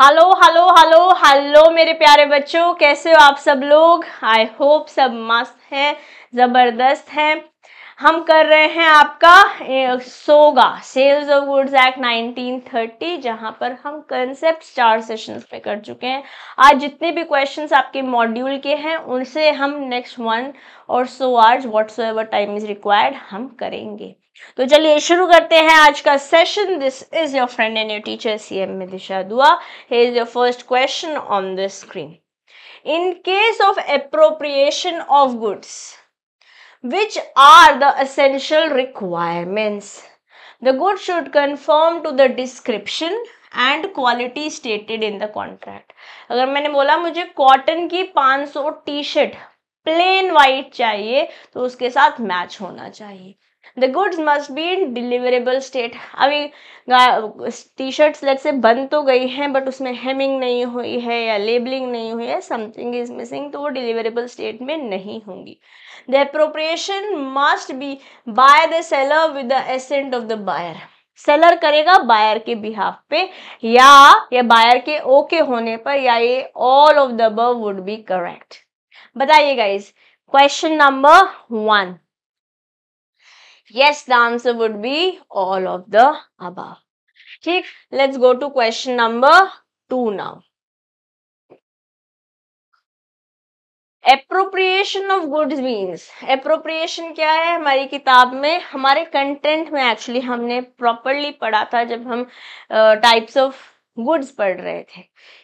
Hello hello hello hello मेरे प्यारे बच्चों कैसे हो आप सब लोग आई होप सब मस्त हैं ज़बरदस्त हैं हम कर रहे हैं आपका SOGA sales of goods act 1930 जहां पर हम कंसेप्ट चार सेशंस पे कर चुके हैं आज जितने भी क्वेश्चंस आपके मॉड्यूल के हैं उनसे हम नेक्स्ट वन और so as what's time is required हम करेंगे तो चलिए शुरू करते हैं आज का session this is your friend and your teacher C M Disha Dua is your first question on the screen in case of appropriation of goods which are the essential requirements the good should confirm to the description and quality stated in the contract अगर मैंने बोला मुझे cotton की 500 T shirt plain white चाहिए तो उसके साथ match होना चाहिए the goods must be in deliverable state अभी टी शर्ट्स लेट से बन तो गई हैं बट उसमें हेमिंग नहीं हुई है या लेबलिंग नहीं हुई है समथिंग इज मिसिंग तो वो डिलीवरेबल स्टेट में नहीं होंगी the appropriation must be by the seller with the assent of the buyer seller करेगा बायर के बिहाफ पे या ये बायर के ओके होने पर या ये all of the bud would be correct बताइए guys question number one Yes, the answer would be all of the above. ठीक let's go to question number two now. appropriation of goods means appropriation क्या है हमारी किताब में हमारे content में actually हमने प्रॉपरली पढ़ा था जब हम टाइप्स ऑफ गुड्स पढ़ रहे थे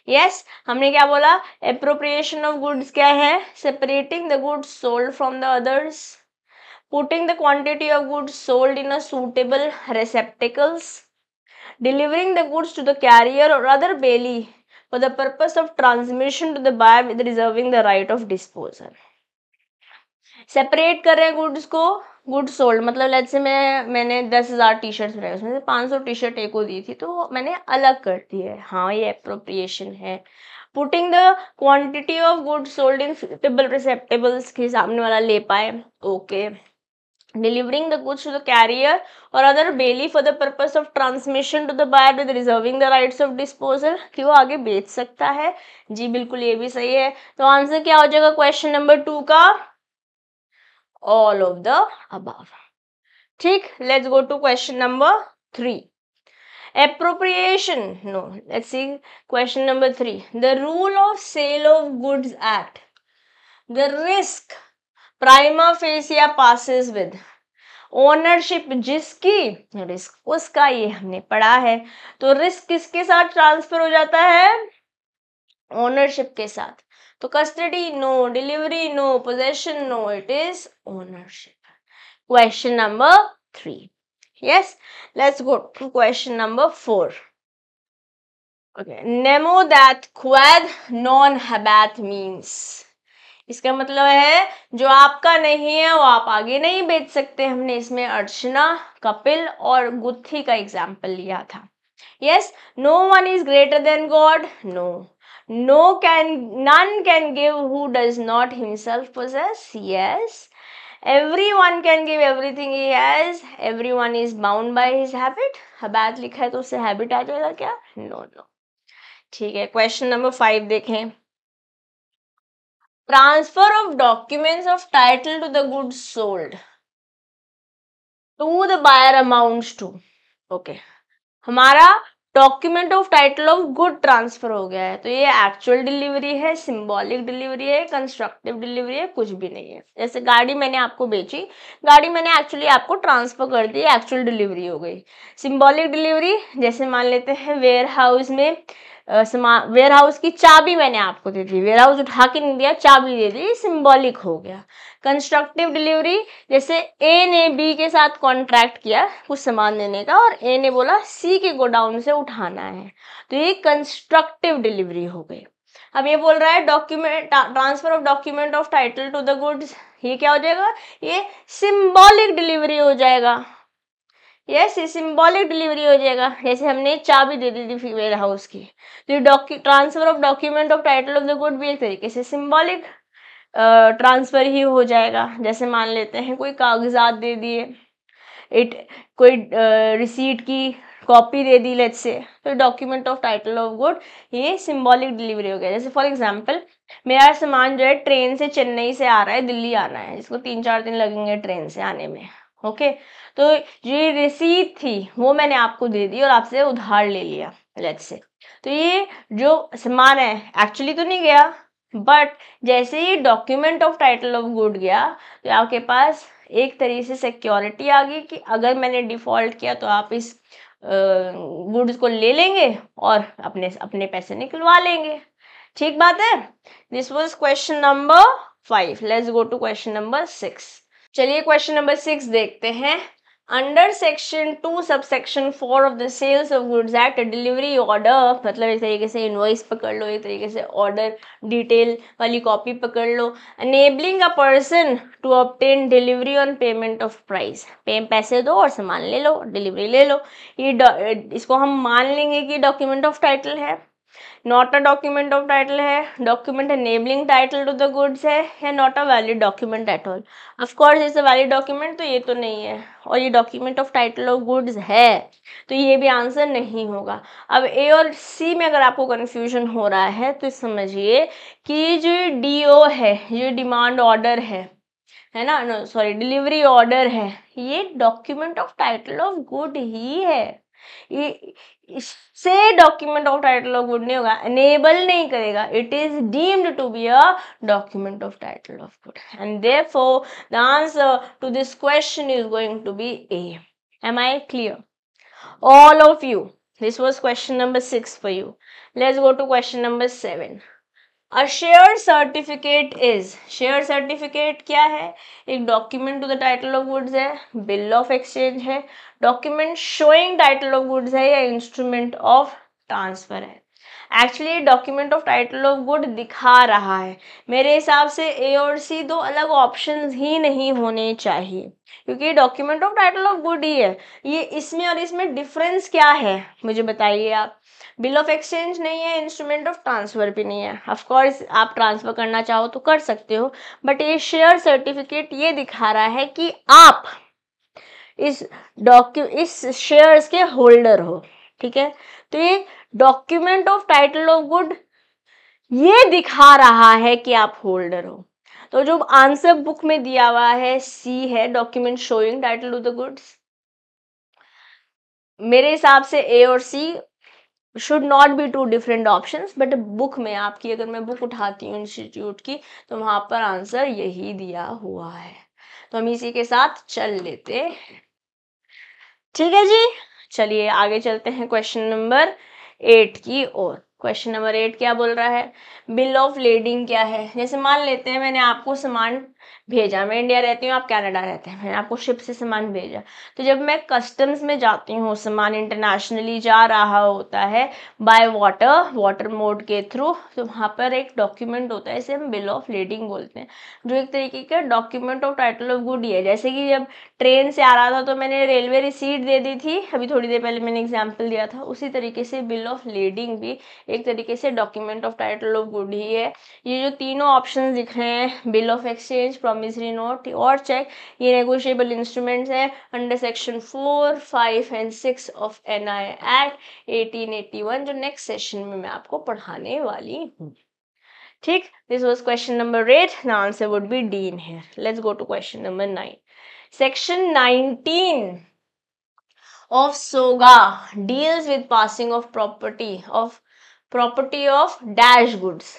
यस yes, हमने क्या बोला अप्रोप्रिएशन ऑफ गुड्स क्या है separating the goods sold from the others putting the quantity of goods sold in a suitable receptacles, delivering the goods to the carrier or other bailey for the purpose of transmission to the buyer with reserving the right of disposal. Separate कर रहे हैं goods को good sold मतलब late से मैं मैंने दस हज़ार टी शर्ट्स बनाए उसमें से पाँच सौ टी शर्ट एक को दी थी तो मैंने अलग कर दी है हाँ ये अप्रोप्रिएशन है putting the quantity of good sold in fittable receptacles के सामने वाला ले पाए okay okay. delivering the goods to the carrier or other bailey for the purpose of transmission to the buyer with reserving the rights of disposal कि वो आगे बेच सकता है जी बिल्कुल ये भी सही है तो आंसर क्या हो जाएगा क्वेश्चन नंबर टू का ऑल ऑफ द अबाव ठीक let's go to question number three appropriation no let's see question number 3 the rule of sale of goods act the risk prima facie passes with ownership जिसकी risk उसका ये हमने पढ़ा है तो risk किसके साथ ट्रांसफर हो जाता है ओनरशिप के साथ तो custody no delivery no possession no it is ownership question number three yes let's go to question number four okay nemo that quad non habat means इसका मतलब है जो आपका नहीं है वो आप आगे नहीं बेच सकते हमने इसमें अर्चना कपिल और गुत्थी का एग्जाम्पल लिया था yes no one is greater than God no no can none can give who does not himself possess yes everyone can give everything he everyone is bound by his habit हबैत लिखा है तो उससे habit आ जाएगा क्या no no ठीक है question number five देखें transfer of documents of title to the goods sold to the buyer amounts to okay हमारा document of title of good transfer हो गया है तो ये एक्चुअल डिलीवरी है सिंबॉलिक डिलीवरी है कंस्ट्रक्टिव डिलीवरी है कुछ भी नहीं है जैसे गाड़ी मैंने आपको बेची गाड़ी मैंने एक्चुअली आपको ट्रांसफर कर दी एक्चुअल डिलीवरी हो गई सिंबॉलिक डिलीवरी जैसे मान लेते हैं वेयर हाउस में वेयरहाउस वेयर हाउस की चाबी मैंने आपको दे दी वेयर हाउस उठा के नहीं दिया चाबी दे दी सिंबॉलिक हो गया कंस्ट्रक्टिव डिलीवरी जैसे ए ने बी के साथ कॉन्ट्रैक्ट किया कुछ सामान देने का और ए ने बोला सी के गोडाउन से उठाना है तो ये कंस्ट्रक्टिव डिलीवरी हो गई अब ये बोल रहा है document transfer of document of title to the goods ये क्या हो जाएगा ये सिंबॉलिक डिलीवरी हो जाएगा यस ये सिम्बॉलिक डिलीवरी हो जाएगा जैसे हमने चाबी दे दी थी फीमेल हाउस की तो transfer of document of title of the good भी एक तरीके से सिम्बॉलिक ट्रांसफर ही हो जाएगा जैसे मान लेते हैं कोई कागजात दे दिए इट कोई रिसीट की copy they the let's say तो document of title of good ये सिम्बॉलिक डिलीवरी हो गया जैसे फॉर एग्जाम्पल मेरा सामान जो है ट्रेन से चेन्नई से आ रहा है दिल्ली आना है जिसको तीन चार दिन लगेंगे ट्रेन से आने में ओके okay? तो ये रिसीट थी वो मैंने आपको दे दी और आपसे उधार ले लिया लेट से तो ये जो सामान है एक्चुअली तो नहीं गया बट जैसे ही document of title of good गया तो आपके पास एक तरीके से सिक्योरिटी आ गई कि अगर मैंने डिफ़ॉल्ट किया तो आप इस गुड्स को ले लेंगे और अपने अपने पैसे निकलवा लेंगे ठीक बात है this was question number five let's go to question number six चलिए क्वेश्चन नंबर सिक्स देखते हैं under section two sub section four of the sales of goods act delivery order मतलब एक तरीके से इन्वॉइस पकड़ लो एक तरीके से ऑर्डर डिटेल वाली कॉपी पकड़ लो enabling a person to obtain delivery on payment of price पैसे दो और सामान ले लो डिलीवरी ले लो ये इसको हम मान लेंगे कि डॉक्यूमेंट ऑफ टाइटल है not a document of title है document enabling title to the goods है या not a valid document at all of course is a valid document तो ये तो नहीं है और ये document of title of goods है तो ये भी आंसर नहीं होगा अब ए और सी में अगर आपको कन्फ्यूजन हो रहा है तो समझिए कि जो ये डी ओ है ये डिमांड ऑर्डर है है ना नो सॉरी डिलीवरी ऑर्डर है ये document of title of good ही है से document of title of good नहीं होगा एनेबल नहीं करेगा it is deemed to be a document of title of good and therefore the answer to this question is going to be A am I clear all of you this was question number six for you let's go to question number seven a share certificate is share certificate क्या है एक document to the title of goods है bill of exchange है document showing title of goods है या instrument of transfer है actually document of title of good दिखा रहा है मेरे हिसाब से ए और सी दो अलग ऑप्शन ही नहीं होने चाहिए क्योंकि document of title of good ही है ये इसमें और इसमें डिफरेंस क्या है मुझे बताइए आप बिल ऑफ एक्सचेंज नहीं है इंस्ट्रूमेंट ऑफ ट्रांसफ़र भी नहीं है ऑफकोर्स आप ट्रांसफ़र करना चाहो तो कर सकते हो बट ये शेयर सर्टिफिकेट ये दिखा रहा है कि आप इस डॉक्यू इस शेयर्स के होल्डर हो ठीक है तो ये document of title of good ये दिखा रहा है कि आप होल्डर हो तो जो आंसर बुक में दिया हुआ है सी है document showing title of the goods मेरे हिसाब से ए और C should not be two different option but book में आपकी अगर मैं बुक उठाती हूँ इंस्टीट्यूट की तो वहां पर आंसर यही दिया हुआ है तो हम इसी के साथ चल लेते ठीक है जी चलिए आगे चलते हैं क्वेश्चन नंबर एट की ओर क्वेश्चन नंबर एट क्या बोल रहा है बिल ऑफ लेडिंग क्या है जैसे मान लेते हैं मैंने आपको सामान भेजा मैं इंडिया रहती हूँ आप कनाडा रहते हैं मैंने आपको शिप से सामान भेजा तो जब मैं कस्टम्स में जाती हूँ सामान इंटरनेशनली जा रहा होता है बाय वाटर वाटर मोड के थ्रू तो वहाँ पर एक डॉक्यूमेंट होता है इसे हम बिल ऑफ लेडिंग बोलते हैं जो एक तरीके का document of title of good है जैसे कि जब ट्रेन से आ रहा था तो मैंने रेलवे रिसीट दे दी थी अभी थोड़ी देर पहले मैंने एग्जाम्पल दिया था उसी तरीके से बिल ऑफ लेडिंग भी एक तरीके से document of title of good ही है ये जो तीनों ऑप्शन दिख रहे हैं bill of exchange mortgage promissory note or check ये negotiable instruments हैं under section 4, 5 and 6 of NI Act 1881 जो next session में मैं आपको पढ़ाने वाली हूँ ठीक this was question number eight the answer would be D in here let's go to question number nine section nineteen of soga deals with passing of property of property of dash goods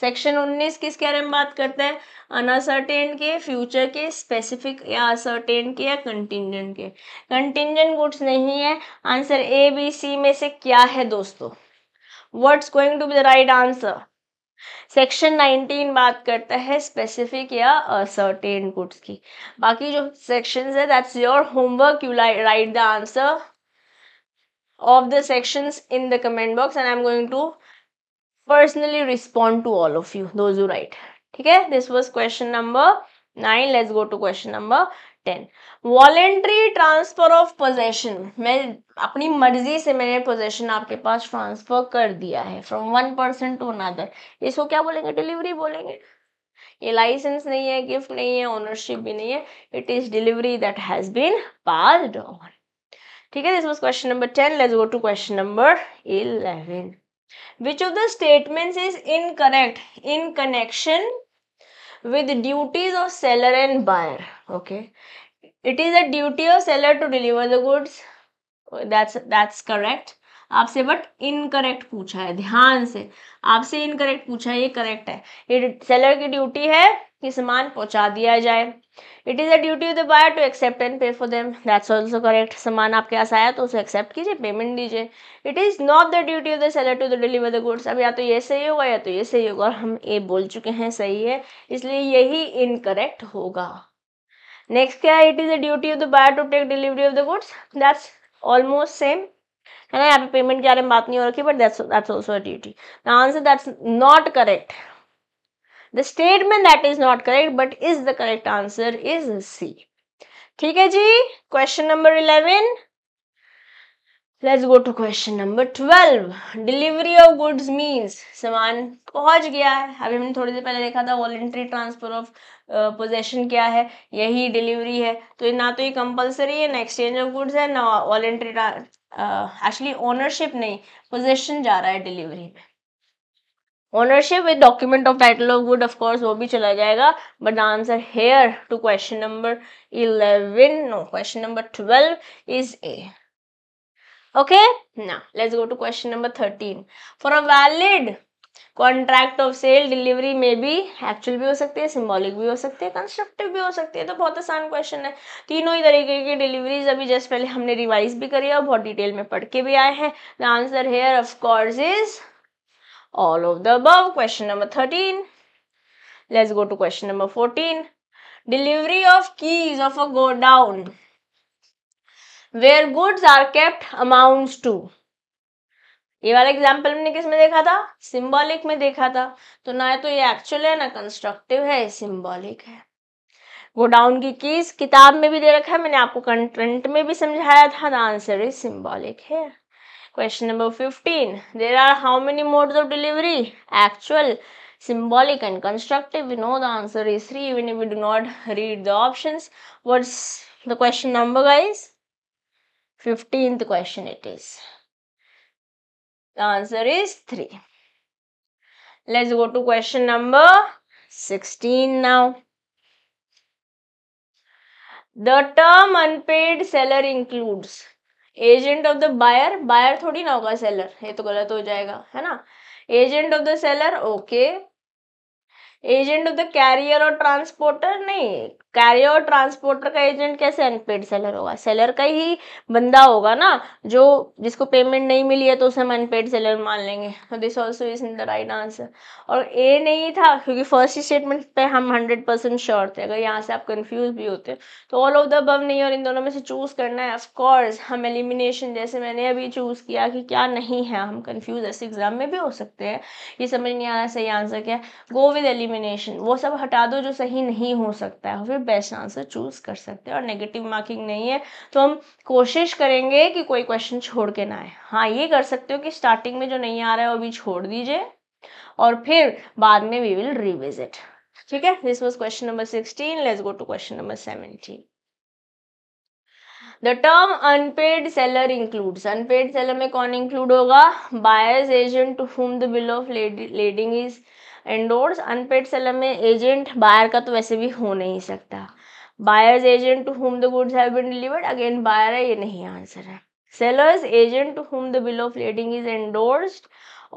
section 19 किसके बारे में बात करता है uncertain के future के specific या ascertain के या कंटिजेंट के कंटिजेंट गुड्स नहीं है आंसर ए बी सी में से क्या है दोस्तों what's going to be the right answer section 19 बात करता है स्पेसिफिक या असर्टेन गुड्स की बाकी जो सेक्शन है that's your homework you write the answer of the section in the comment box and I am going to personally respond to all of you those who write ठीक है this was question number nine let's go to question number ten voluntary transfer of possession मैं अपनी मर्जी से मैंने possession आपके पास transfer कर दिया है from one person to another इसको क्या बोलेंगे डिलीवरी बोलेंगे ये लाइसेंस नहीं है गिफ्ट नहीं है ओनरशिप भी नहीं है it is delivery that has been passed on ठीक है this was question number ten let's go to question number eleven Which of the statements is incorrect in connection with duties of seller and buyer? Okay. It is a duty of seller to deliver the goods. That's that's correct. आपसे but incorrect पूछा है ध्यान से आपसे incorrect पूछा है ये correct है ये सेलर की ड्यूटी है कि सामान पहुंचा दिया जाए it is a duty of the buyer to accept and pay for them that's also correct सामान आपके पास आया तो उसे एक्सेप्ट कीजिए पेमेंट दीजिए it is not the duty of the seller to the deliver the goods अब या तो ये सही होगा या तो ये सही होगा हम ये बोल चुके हैं सही है इसलिए यही इनकरेक्ट होगा नेक्स्ट क्या है it is a duty of the buyer to take delivery of the goods that's almost same है ना यहाँ पे पेमेंट के बारे में बात नहीं हो रखी but that's also duty the answer that's not correct the statement that is not correct but is the correct answer is C ठीक है जी question number eleven let's go to question number twelve delivery of goods means सामान पहुंच गया है अभी हमने थोड़ी देर पहले देखा था वॉलेंट्री ट्रांसफर ऑफ पोजेशन क्या है यही डिलीवरी है तो ना तो ये कंपलसरी है ना एक्सचेंज ऑफ गुड्स है ना वॉलेंट्री एक्चुअली uh, ओनरशिप नहीं पोजेशन जा रहा है डिलीवरी में ownership with document of title of good of course वो भी चला जाएगा but the answer here to question number eleven no question number twelve is A okay ना let's go to question number thirteen for a valid contract of sale delivery में भी actual भी हो सकती है सिम्बॉलिक भी हो सकती है कंस्ट्रक्टिव भी हो सकती है तो बहुत आसान क्वेश्चन है तीनों ही तरीके की डिलीवरीज अभी जस्ट पहले हमने रिवाइज भी करी है और बहुत डिटेल में पढ़ के भी आए हैं the answer here of course is all of the above question number thirteen let's go to question number fourteen delivery of keys of a go down where goods are kept amounts to ये वाला example हमने किस में देखा था symbolic में देखा था तो ना तो ये एक्चुअल है ना कंस्ट्रक्टिव है सिम्बॉलिक है गो डाउन की कीज किताब में भी दे रखा है मैंने आपको कंटेंट में भी समझाया था आंसर इज सिंबॉलिक है question number fifteen there are how many modes of delivery actual symbolic and constructive no the answer is three even even if we do not read the options what's the question number guys 15th question it The answer is 3. Let's go to question number 16 now. The term unpaid seller includes agent of the buyer buyer थोड़ी ना होगा seller ये तो गलत हो जाएगा है ना agent of the seller okay agent of the carrier और ट्रांसपोर्टर नहीं कैरियर और ट्रांसपोर्टर का एजेंट कैसे अनपेड सेलर होगा सेलर का ही बंदा होगा ना जो जिसको पेमेंट नहीं मिली है तो उसे हम अनपेड सेलर मान लेंगे तो this also is in the right answer और ए नहीं था क्योंकि फर्स्ट स्टेटमेंट पे हम हंड्रेड परसेंट श्योर थे अगर यहाँ से आप कन्फ्यूज भी होते हैं तो ऑल ऑफ द बव नहीं और इन दोनों में से चूज करना है ऑफकोर्स हम एलिमिनेशन जैसे मैंने अभी चूज किया कि क्या नहीं है हम कन्फ्यूज ऐसे एग्जाम में भी हो सकते हैं ये समझ नहीं आ रहा सही आंसर क्या है गो विद एलिमिनेशन वो सब हटा दो जो सही नहीं हो सकता है फिर बेस्ट आंसर चूज़ कर सकते हैं और नेगेटिव मार्किंग नहीं है तो हम कोशिश करेंगे कि कोई क्वेश्चन छोड़ के ना आए हाँ ये कर सकते हो कि स्टार्टिंग में जो नहीं आ रहा है वो भी छोड़ दीजिए और फिर बाद में वी विल रिविजिट ठीक है this was question number sixteen let's go to question number seventeen the term unpaid seller includes unpaid seller में कौन इंक्लूड होगा buyer's agent to whom the bill of lading is endorse unpaid seller में agent buyer का तो वैसे भी हो नहीं सकता buyer's agent to whom the goods have been delivered again buyer है ये नहीं आंसर है seller's agent to whom the bill of lading is endorsed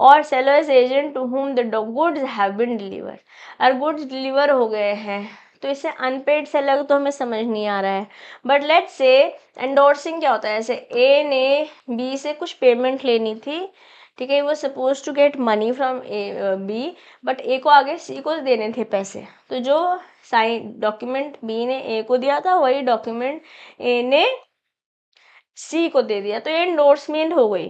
और seller's agent to whom the goods have been deliver अगर goods deliver हो गए हैं तो इसे अनपेड सेलर तो हमें समझ नहीं आ रहा है बट लेट्स से एंडोर्सिंग क्या होता है जैसे ए ने बी से कुछ पेमेंट लेनी थी ठीक है वो suppose to get money from A B but A को आगे सी को देने थे पैसे तो जो साइन डॉक्यूमेंट बी ने ए को दिया था वही डॉक्यूमेंट ए ने सी को दे दिया तो ये इंडोर्समेंट हो गई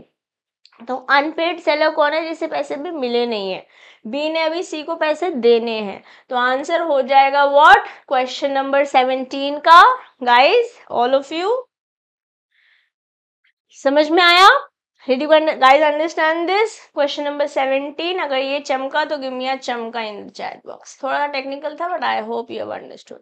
तो अनपेड सेलर कौन है जिसे पैसे भी मिले नहीं है बी ने अभी सी को पैसे देने हैं तो आंसर हो जाएगा व्हाट क्वेश्चन नंबर सेवनटीन का गाइस ऑल ऑफ यू समझ में आया did you guys understand this question number seventeen अगर ये चमका तो गिमिया चमका इन द चैट बॉक्स थोड़ा टेक्निकल था but I hope you have understood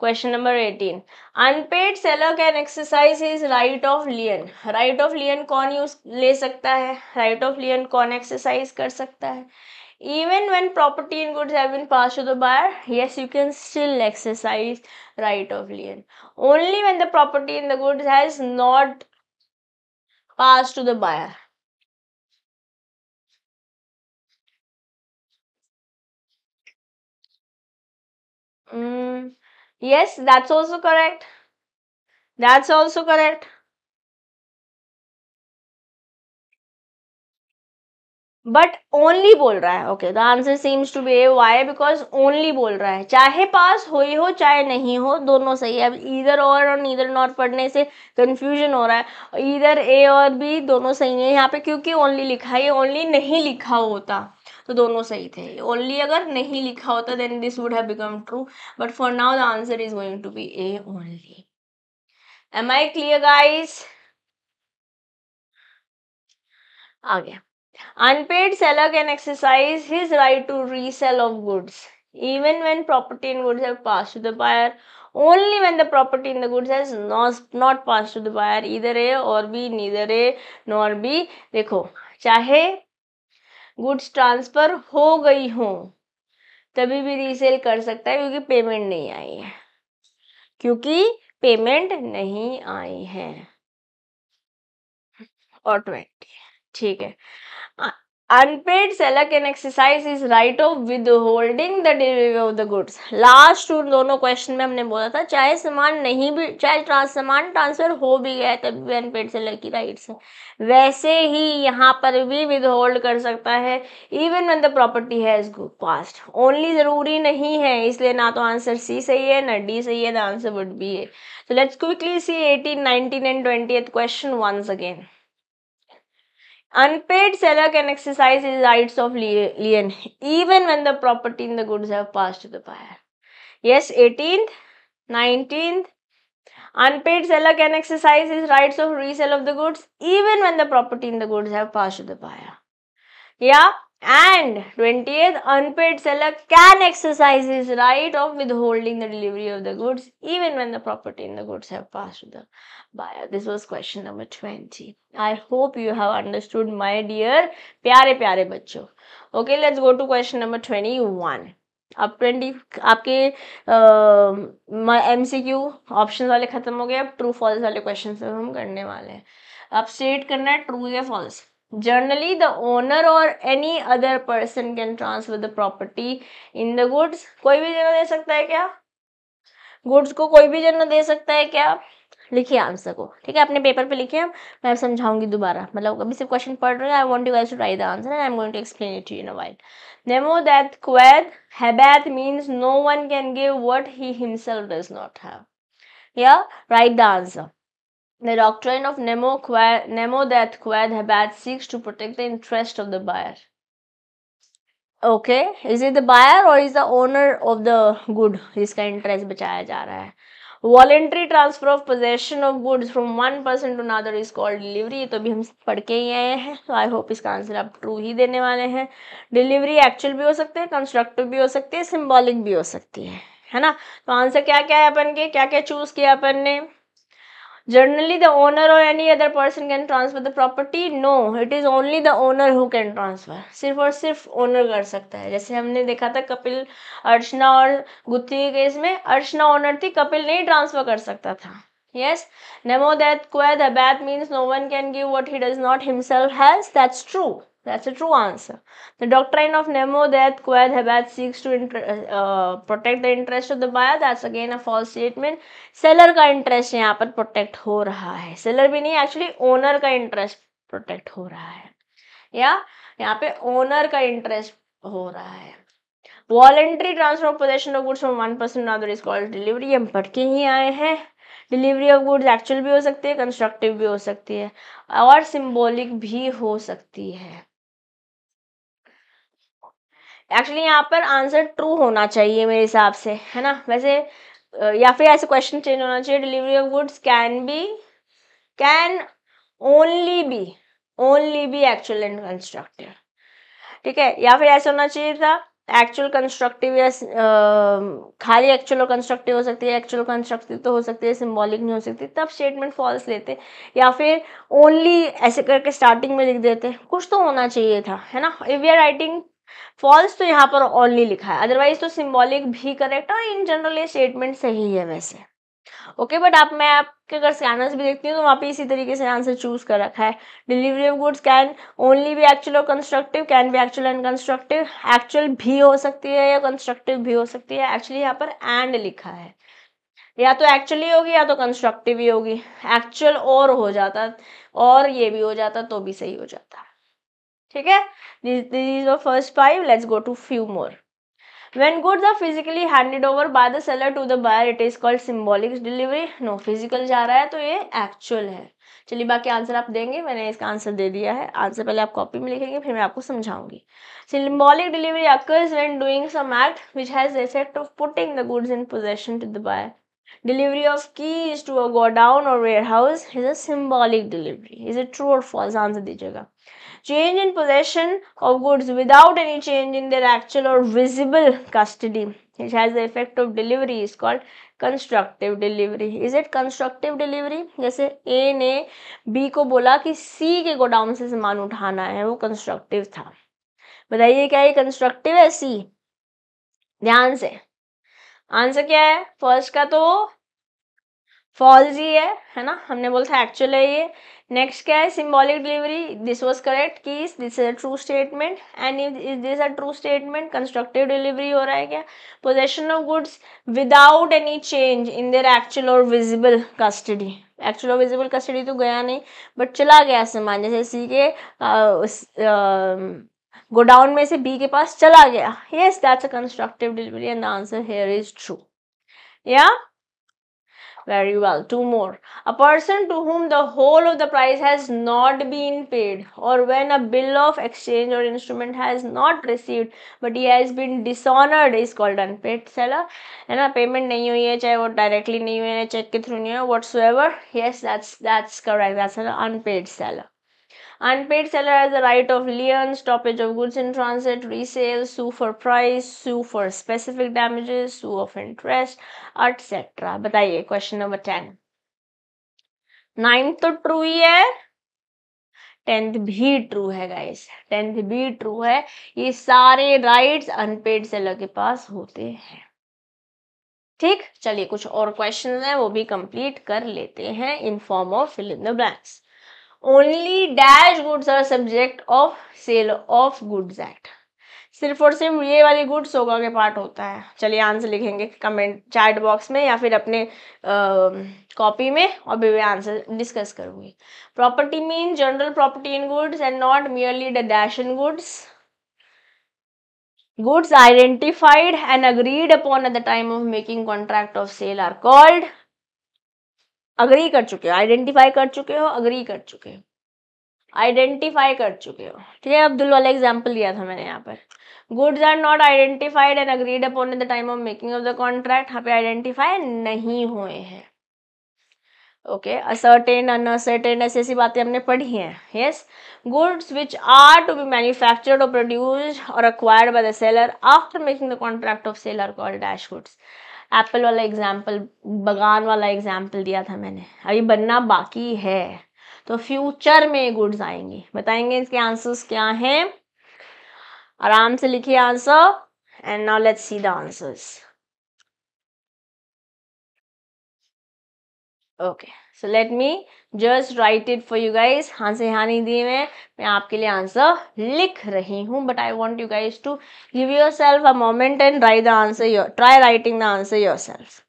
question number eighteen unpaid seller can exercise is right of lien right of lien कौन use ले सकता है राइट ऑफ लियन कौन एक्सरसाइज कर सकता है even when property in goods have been passed to the buyer yes you can still exercise right of lien only when the property and the goods has not pass to the buyer. Mm, yes, that's also correct. That's also correct. But only बोल रहा है okay the answer seems to be A Y because only बोल रहा है चाहे पास हो ही हो चाहे नहीं हो दोनों सही है अब इधर और और इधर नॉट पढ़ने से कन्फ्यूजन हो रहा है इधर ए और बी दोनों सही है यहाँ पे क्योंकि ओनली लिखा है ओनली नहीं लिखा होता तो दोनों सही थे ओनली अगर नहीं लिखा होता then this would have become true but for now the answer is going to be A only am I clear guys गया Unpaid seller can exercise his right to resale of goods even when property and goods have passed to the buyer. Only when the property in the goods has not, not passed to the buyer either A or B, neither A nor B. देखो चाहे goods transfer हो गई हो तभी भी resale कर सकता है क्योंकि पेमेंट नहीं आई है क्योंकि पेमेंट नहीं आई है और ट्वेंटी ठीक है unpaid seller can exercise his right of withholding the delivery of the goods last two दोनों क्वेश्चन में हमने बोला था चाहे सामान नहीं भी चाहे ट्रांस सामान ट्रांसफर हो भी गया है तभी भी अनपेड सेलर की राइट्स है वैसे ही यहाँ पर भी विदहोल्ड कर सकता है even when the property has passed only ज़रूरी नहीं है इसलिए ना तो आंसर सी सही है ना डी सही है the answer would be A तो let's quickly see eighteen nineteen and twenty question once again Unpaid seller can exercise his rights of lien even when the property and the goods have passed to the buyer. Yes, 18th, 19th, unpaid seller can exercise his rights of resale of the goods even when the property and the goods have passed to the buyer. Yeah, And 20th, unpaid seller can exercise his right of withholding the delivery of the goods even when the property and the goods have passed to the buyer. This was question number 20. I hope you have understood, my dear प्यारे प्यारे बच्चों. Okay, let's go to question number 21. अब twenty आपके M C Q option वाले खत्म हो गए अब ट्रू फॉल्स वाले क्वेश्चन हम करने वाले हैं अब स्टेट करना है ट्रू या false Generally, the owner or any other person can transfer the property in the goods. कोई भी जना दे सकता है क्या गुड्स को कोई भी जना दे सकता है क्या लिखिए आंसर को ठीक है अपने पेपर पे लिखिए मैं समझाऊंगी दोबारा मतलब अभी सिर्फ क्वेश्चन पढ़ रहे हैं I want you guys to write the answer and I am going to explain it in a while nemo dat quod habet means no one can give what he himself does not have या write the answer The doctrine of nemo, quod, nemo that quod habat seeks to protect the interest of the buyer. Okay, is it the buyer or is the owner of the good जिसका interest बचाया जा रहा है voluntary transfer of possession of goods from one person to another is called delivery तो भी हम पढ़ के ही आए हैं तो आई होप इसका आंसर आप ट्रू ही देने वाले हैं डिलीवरी एक्चुअल भी हो सकते हैं कंस्ट्रक्टिव भी हो सकती है सिम्बॉलिक भी हो सकती है है ना तो आंसर क्या क्या है अपन के क्या क्या चूज किया अपन ने generally the owner or any other person can transfer the property no it is only the owner who can transfer सिर्फ और सिर्फ owner कर सकता है जैसे हमने देखा था कपिल अर्चना और गुत्ती के केस में अर्चना ओनर थी कपिल नहीं ट्रांसफर कर सकता था yes nemo that quad abat means no one can give what he does not himself has that's true That's a true answer. The doctrine of Nemo that Quaid habat seeks to inter- uh, protect the interest of the buyer. That's again a false statement. Seller ka interest यहाँ par protect ho raha hai. Seller bhi nahi, actually owner ka interest protect ho raha hai. Yeah, यहाँ pe owner ka interest ho raha hai. Voluntary transfer of possession of goods from one person to another is called delivery. Yeh par ke hi aaye हैं. Delivery of goods actual भी हो सकती है constructive भी हो सकती है और सिंबॉलिक भी हो सकती है एक्चुअली यहाँ पर आंसर ट्रू होना चाहिए मेरे हिसाब से है ना वैसे या फिर ऐसे क्वेश्चन चेंज होना चाहिए delivery of goods can be can only be only be actual and constructive ठीक है या फिर ऐसा होना चाहिए था एक्चुअल कंस्ट्रक्टिव या खाली एक्चुअल और कंस्ट्रक्टिव हो सकती है एक्चुअल कंस्ट्रक्टिव तो हो सकती है सिम्बॉलिक नहीं हो सकती तब स्टेटमेंट फॉल्स लेते या फिर ओनली ऐसे करके स्टार्टिंग में लिख देते कुछ तो होना चाहिए था है ना if we are writing false तो यहाँ पर ओनली लिखा है अदरवाइज तो सिम्बॉलिक भी करेक्ट और इन जनरल ये स्टेटमेंट सही है वैसे ओके बट आप मैं आपके अगर स्कैनर्स भी देखती हूँ तो वहाँ पे इसी तरीके से आंसर चूज कर रखा है delivery of goods can only भी एक्चुअल और कंस्ट्रक्टिव कैन भी एक्चुअल एंड कंस्ट्रक्टिव एक्चुअल भी हो सकती है या कंस्ट्रक्टिव भी हो सकती है एक्चुअली यहाँ पर एंड लिखा है या तो एक्चुअली होगी या तो कंस्ट्रक्टिव ही होगी एक्चुअल और हो जाता और ये भी हो जाता तो भी सही हो जाता ठीक है this first five let's go to few more when goods are physically handed over by the seller to the buyer it is called symbolic delivery no physical जा रहा है तो ये एक्चुअल है चलिए बाकी आंसर आप देंगे मैंने इसका आंसर दे दिया है आंसर पहले आप कॉपी में लिखेंगे फिर मैं आपको समझाऊंगी symbolic delivery occurs when doing some act which has effect of putting the goods in possession to the buyer delivery of keys to a godown और warehouse is a symbolic delivery is a true और false answer दीजिएगा change in possession of goods without any change in their actual or visible custody which has the effect of delivery is called constructive delivery is it constructive delivery जैसे A ने B को बोला कि सी के godown से सामान उठाना है वो कंस्ट्रक्टिव था बताइए क्या ये कंस्ट्रक्टिव है सी ध्यान से आंसर क्या है फर्स्ट का तो फॉल्स ही है है ना हमने बोला था एक्चुअल है ये नेक्स्ट क्या है symbolic delivery this was correct कि this is a true statement and is this a true statement constructive delivery हो रहा है क्या possession of goods without any change in their actual और विजिबल कस्टडी एक्चुअल और visible custody तो गया नहीं बट चला गया सामान जैसे सी के गोडाउन में से बी के पास चला गया yes that's a constructive delivery and the answer here is true या Very well, two more. A person to whom the whole of the price has not been paid or when a bill of exchange or instrument has not received but he has been dishonored is called unpaid seller. and a payment नहीं हुई है चाहे वो directly नहीं हुई है check के whatsoever. Yes, that's that's correct. That's an unpaid seller. Unpaid seller has the right of lien, stoppage of goods in transit, resale, sue for price, sue for specific damages, sue of interest, etc. बताइए question number ten ninth तो true ही है tenth भी true है guys tenth भी true है ये सारे राइट्स अनपेड सेलर के पास होते हैं ठीक चलिए कुछ और क्वेश्चन हैं वो भी कंप्लीट कर लेते हैं in form of fill in the blanks only dash goods are subject of sale of goods act सिर्फ और सिर्फ ये वाली गुड सोगा के पार्ट होता है चलिए आंसर लिखेंगे कमेंट चैट बॉक्स में या फिर अपने कॉपी में और भी मैं आंसर डिस्कस करूँगी property mean general property in goods and not merely the dash in goods goods identified and agreed upon at the time of making contract of sale are called agree कर चुके हो identify कर चुके हो agree कर चुके हो identify कर चुके हो ठीक है अब्दुल वाला एग्जाम्पल लिया था मैंने यहाँ पर goods are not identified and agreed upon the time of making of the contract यहाँ पे आइडेंटिफाई नहीं हुए हैं ओके असर्टेन अनअसर्टेन ऐसी ऐसी बातें हमने पढ़ी हैं yes goods which are to be manufactured और प्रोड्यूस्ड और acquired by the seller after making the contract of seller called dash goods apple वाला एग्ज़ाम्पल बगान वाला एग्ज़ाम्पल दिया था मैंने अभी बनना बाकी है तो फ्यूचर में गुड्स आएंगी बताएंगे इसके आंसर्स क्या हैं आराम से लिखिए answer and now let's see the answers okay so let me just write it for you guys हाँ से हाँ नहीं दिए मैं मैं आपके लिए आंसर लिख रही हूँ but I want you guys to give yourself a moment and write the answer your try writing the answer yourself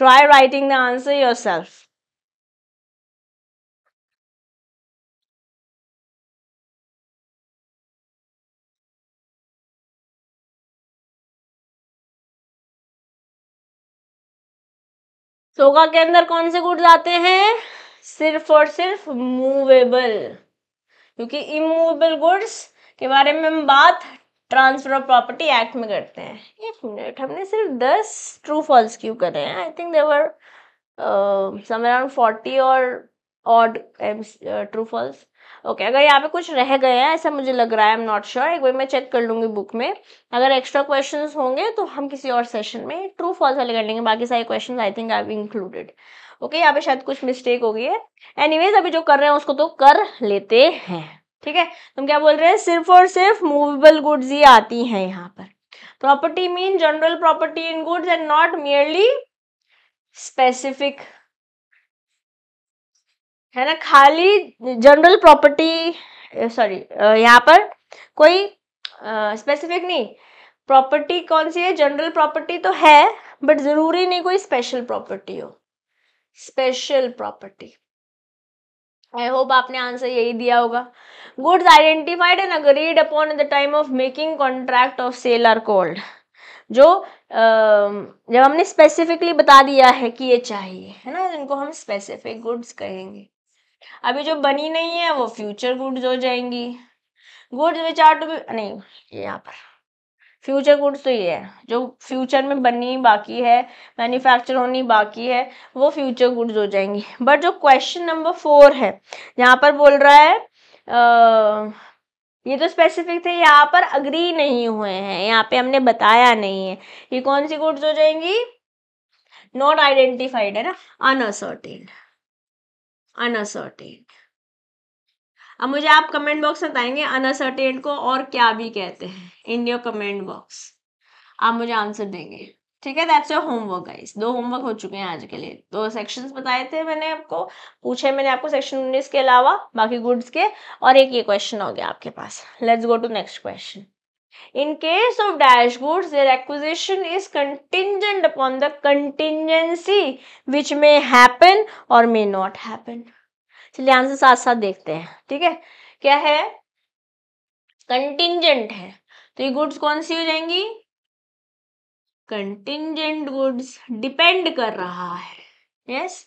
Try writing the answer yourself. सोगा के अंदर कौन से गुड्स आते हैं सिर्फ और सिर्फ मूवेबल क्योंकि इमूवेबल गुड्स के बारे में हम बात ट्रांसफर ऑफ प्रॉपर्टी एक्ट में करते हैं एक मिनट हमने सिर्फ दस ट्रू फॉल्स क्यों करे हैं I think there are some forty और ऑड ट्रू फॉल्स ओके अगर यहाँ पे कुछ रह गए हैं ऐसा मुझे लग रहा है एम नॉट श्योर एक बार मैं चेक कर लूँगी बुक में अगर एक्स्ट्रा क्वेश्चन होंगे तो हम किसी और सेशन में ट्रू फॉल्स वाले कर लेंगे बाकी सारे question I think I included okay यहाँ पे शायद कुछ मिस्टेक हो गई है एनीवेज अभी जो कर रहे हैं उसको तो कर लेते हैं ठीक है तुम क्या बोल रहे हैं सिर्फ और सिर्फ मूवेबल गुड्स ही आती हैं यहाँ पर property mean general property in goods and not merely specific है ना खाली जनरल प्रॉपर्टी सॉरी यहाँ पर कोई स्पेसिफिक नहीं प्रॉपर्टी कौन सी है जनरल प्रॉपर्टी तो है बट जरूरी नहीं कोई स्पेशल प्रॉपर्टी हो स्पेशल प्रॉपर्टी आई होप आपने आंसर यही दिया होगा goods identified and agreed upon the time of making contract of sale are called जो जब हमने स्पेसिफिकली बता दिया है कि ये चाहिए है ना जिनको हम स्पेसिफिक गुड्स कहेंगे अभी जो बनी नहीं है वो फ्यूचर गुड्स हो जाएंगी goods which are to be नहीं ये यहाँ पर फ्यूचर गुड्स तो ये है जो फ्यूचर में बननी बाकी है मैन्युफैक्चर होनी बाकी है वो फ्यूचर गुड्स हो जाएंगी बट जो क्वेश्चन नंबर फोर है यहाँ पर बोल रहा है आ, ये तो स्पेसिफिक थे यहाँ पर अग्री नहीं हुए हैं यहाँ पे हमने बताया नहीं है ये कौन सी गुड्स हो जाएंगी नॉट आइडेंटिफाइड है ना अनअसर्टेड अनअसर्टेन अब मुझे आप कमेंट बॉक्स में बताएंगे अनअसर्टेन को और क्या भी कहते हैं इन योर कमेंट बॉक्स आप मुझे आंसर देंगे ठीक है दैट्स योर होमवर्क गाइस दो होमवर्क हो चुके हैं आज के लिए दो सेक्शंस बताए थे मैंने आपको पूछे मैंने आपको सेक्शन उन्नीस के अलावा बाकी गुड्स के और एक ये क्वेश्चन हो गया आपके पास let's go to next question In case of dash goods, their acquisition is contingent upon the contingency which may happen or may not happen. चलिए आंसर साथ साथ देखते हैं ठीक है क्या है कंटिजेंट है तो ये गुड्स कौन सी हो जाएंगी कंटिजेंट गुड्स डिपेंड कर रहा है yes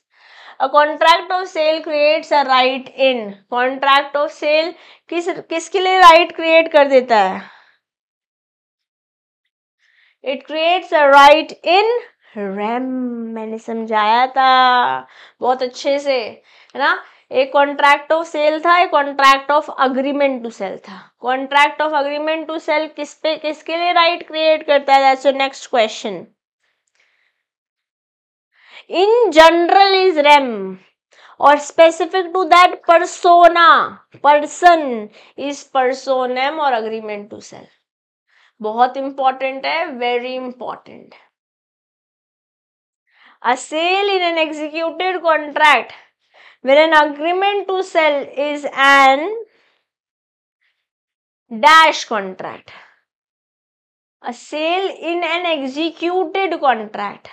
a contract of sale creates a right in contract of sale किस किसके लिए राइट right क्रिएट कर देता है it creates a right in rem मैंने समझाया था बहुत अच्छे से है ना एक कॉन्ट्रैक्ट ऑफ सेल था एक contract of agreement to sale था contract of agreement to sale किस पे किसके लिए राइट क्रिएट करता है that's next question in general is rem और specific to that persona person is personam और अग्रीमेंट टू सेल बहुत इंपॉर्टेंट है very important a sale in an executive contract where an agreement to sale is an dash contract a sale in an executive contract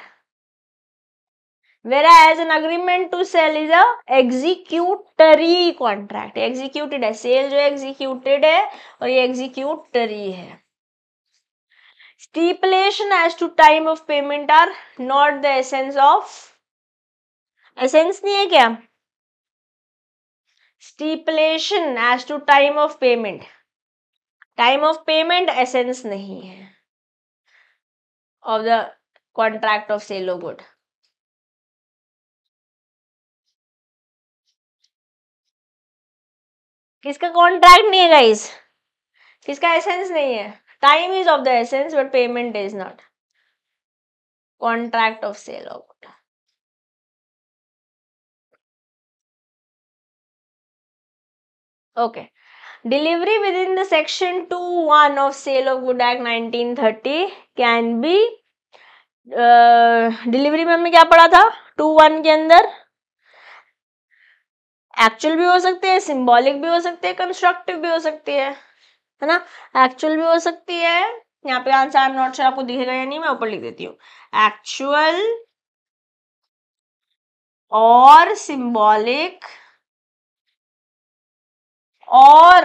vera as an agreement to sale is a executory contract executed है sale जो executed है और ये executory है stipulation as to time of payment are not the essence of essence नहीं है क्या stipulation as to time of payment time of payment essence नहीं है of the contract of sale of good किसका कॉन्ट्रैक्ट नहीं है guys किसका essence नहीं है time is of the essence but payment is not contract of sale of okay delivery within the section two one of sale of good act nineteen thirty can be delivery में हमने क्या पढ़ा था to one के अंदर actual भी हो सकते हैं सिम्बॉलिक भी हो सकते हैं कंस्ट्रक्टिव भी हो सकती है है ना एक्चुअल भी हो सकती है यहाँ पे answer I am not sure आपको दिखेगा या नहीं मैं ऊपर लिख देती हूँ एक्चुअल और सिंबॉलिक और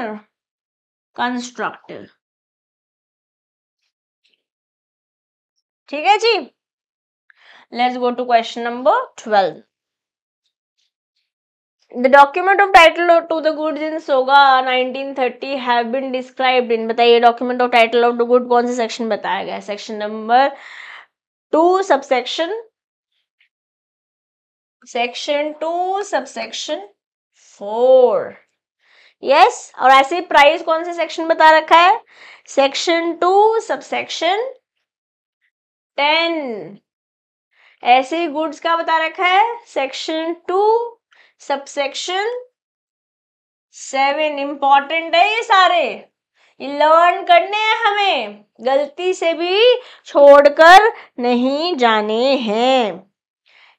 कंस्ट्रक्टिव ठीक है जी let's go to question number twelve the document of title to the goods in SoGA 1930 have been described in बताइए document of title of the good कौन से सेक्शन बताया गया section number two subsection section two subsection four yes और ऐसे price कौन से section बता रखा है सेक्शन टू सबसेक्शन टेन ऐसे गुड्स का बता रखा है section two subsection seven important है ये सारे लर्न करने हैं हमें गलती से भी छोड़कर नहीं जाने हैं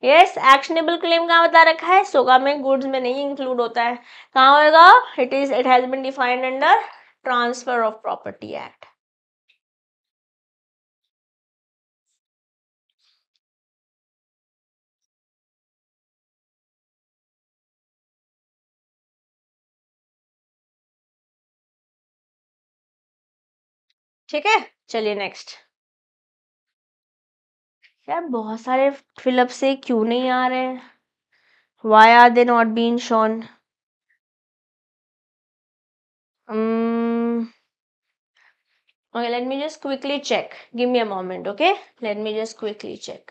यस एक्शनेबल क्लेम कहाँ बता रखा है सोगा में गुड्स में नहीं इंक्लूड होता है कहाँ होगा it is it has been defined under transfer of property act ठीक है चलिए नेक्स्ट यार बहुत सारे फिलअप से क्यों नहीं आ रहे why are they not been shown okay let me just quickly check give me a moment okay let me just quickly check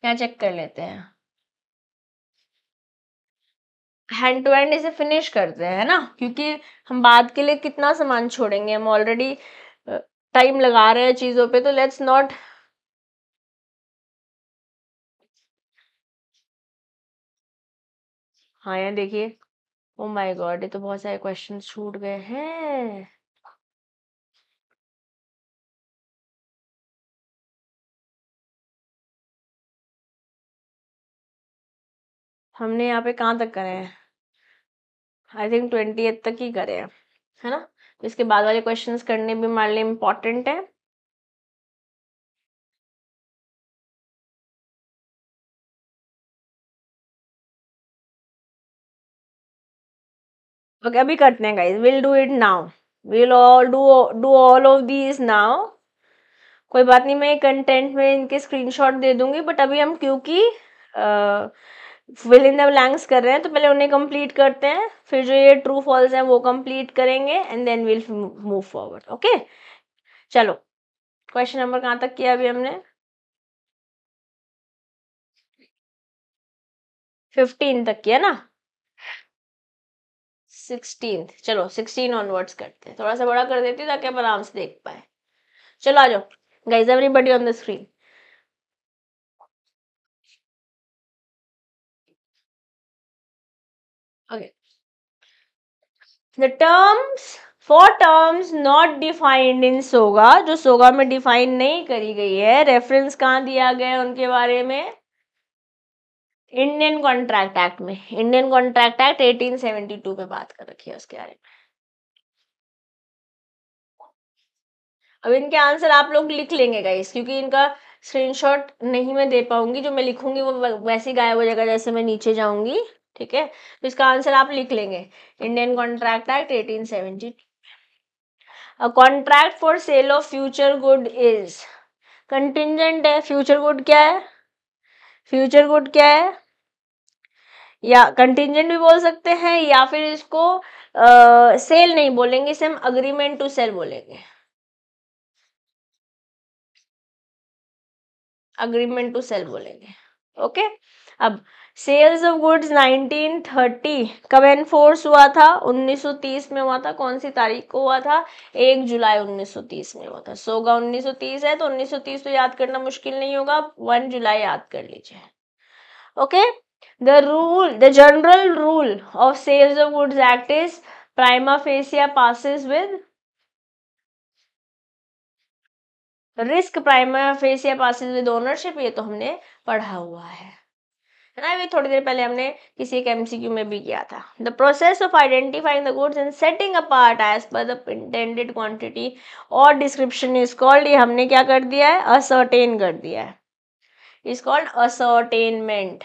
क्या चेक कर लेते हैं हैंड टू हैंड इसे फिनिश करते हैं ना क्योंकि हम बाद के लिए कितना सामान छोड़ेंगे हम ऑलरेडी टाइम लगा रहे हैं चीज़ों पे तो लेट्स नॉट हाँ यार देखिए ओ माय गॉड ये तो बहुत सारे क्वेश्चन छूट गए हैं हमने यहाँ पे कहाँ तक करे हैं आई थिंक ट्वेंटी तक ही करे हैं है ना इसके बाद वाले क्वेश्चंस करने भी हमारे लिए इम्पॉर्टेंट है ओके अभी करते हैं guys will do it now will all do do all of these now कोई बात नहीं मैं कंटेंट में इनके स्क्रीनशॉट दे दूंगी बट अभी हम क्योंकि फिल इन द ब्लैंक्स कर रहे हैं तो पहले उन्हें कंप्लीट करते हैं फिर जो ये ट्रू फॉल्स हैं वो कंप्लीट करेंगे and then will move forward okay चलो क्वेश्चन नंबर कहाँ तक किया अभी हमने फिफ्टीन तक किया ना सिक्सटीन चलो सिक्सटीन ऑनवर्ड्स करते हैं थोड़ा सा बड़ा कर देती हूँ ताकि आप आराम से देख पाए चलो आ जाओ guys everybody on the screen the terms for terms not defined in SoGA जो सोगा में डिफाइन नहीं करी गई है रेफरेंस कहाँ दिया गया है उनके बारे में इंडियन कॉन्ट्रैक्ट एक्ट में इंडियन कॉन्ट्रैक्ट एक्ट 1872 में बात कर रखी है उसके बारे में अब इनके आंसर आप लोग लिख लेंगे गाइस क्योंकि इनका स्क्रीनशॉट नहीं मैं दे पाऊंगी जो मैं लिखूंगी वो वैसे गायब हो जाएगा जैसे मैं नीचे जाऊंगी ठीक है तो इसका आंसर आप लिख लेंगे Indian contract act eighteen seventy contract for sale of future good is contingent है फ्यूचर गुड क्या है फ्यूचर गुड क्या है या कंटिजेंट भी बोल सकते हैं या फिर इसको सेल सेल नहीं बोलेंगे इसे हम अग्रीमेंट टू सेल बोलेंगे अग्रीमेंट टू सेल बोलेंगे ओके अब सेल्स ऑफ गुड्स 1930 कब एनफोर्स हुआ था 1930 में हुआ था कौन सी तारीख को हुआ था 1 जुलाई 1930 में हुआ था सोगा 1930 है तो 1930 तो याद करना मुश्किल नहीं होगा 1 जुलाई याद कर लीजिए okay the rule the general rule of sales of goods act is prima facie passes with risk prima facie passes with ownership ये तो हमने पढ़ा हुआ है ना अभी थोड़ी देर पहले हमने किसी एक एमसीक्यू में भी किया था the process of identifying the goods and setting a part as per the intended quantity और डिस्क्रिप्शन इज कॉल्ड ये हमने क्या कर दिया है असर्टेन कर दिया है is called ascertainment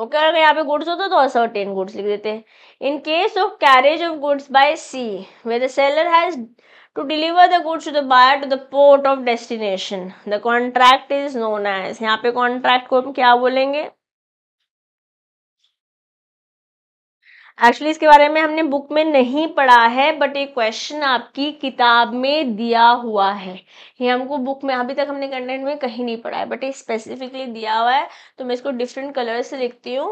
okay okay, अगर यहाँ पे गुड्स होता तो असर्टेन गुड्स लिख देते हैं in case of carriage of goods by sea way the seller has to deliver the goods to the buyer to the port of destination the contract is known as यहाँ पे contract को हम क्या बोलेंगे actually इसके बारे में हमने बुक में नहीं पढ़ा है बट ये क्वेश्चन आपकी किताब में दिया हुआ है ये हमको बुक में अभी तक हमने कंटेंट में कहीं नहीं पढ़ा है बट ये स्पेसिफिकली दिया हुआ है तो मैं इसको डिफरेंट कलर से लिखती हूँ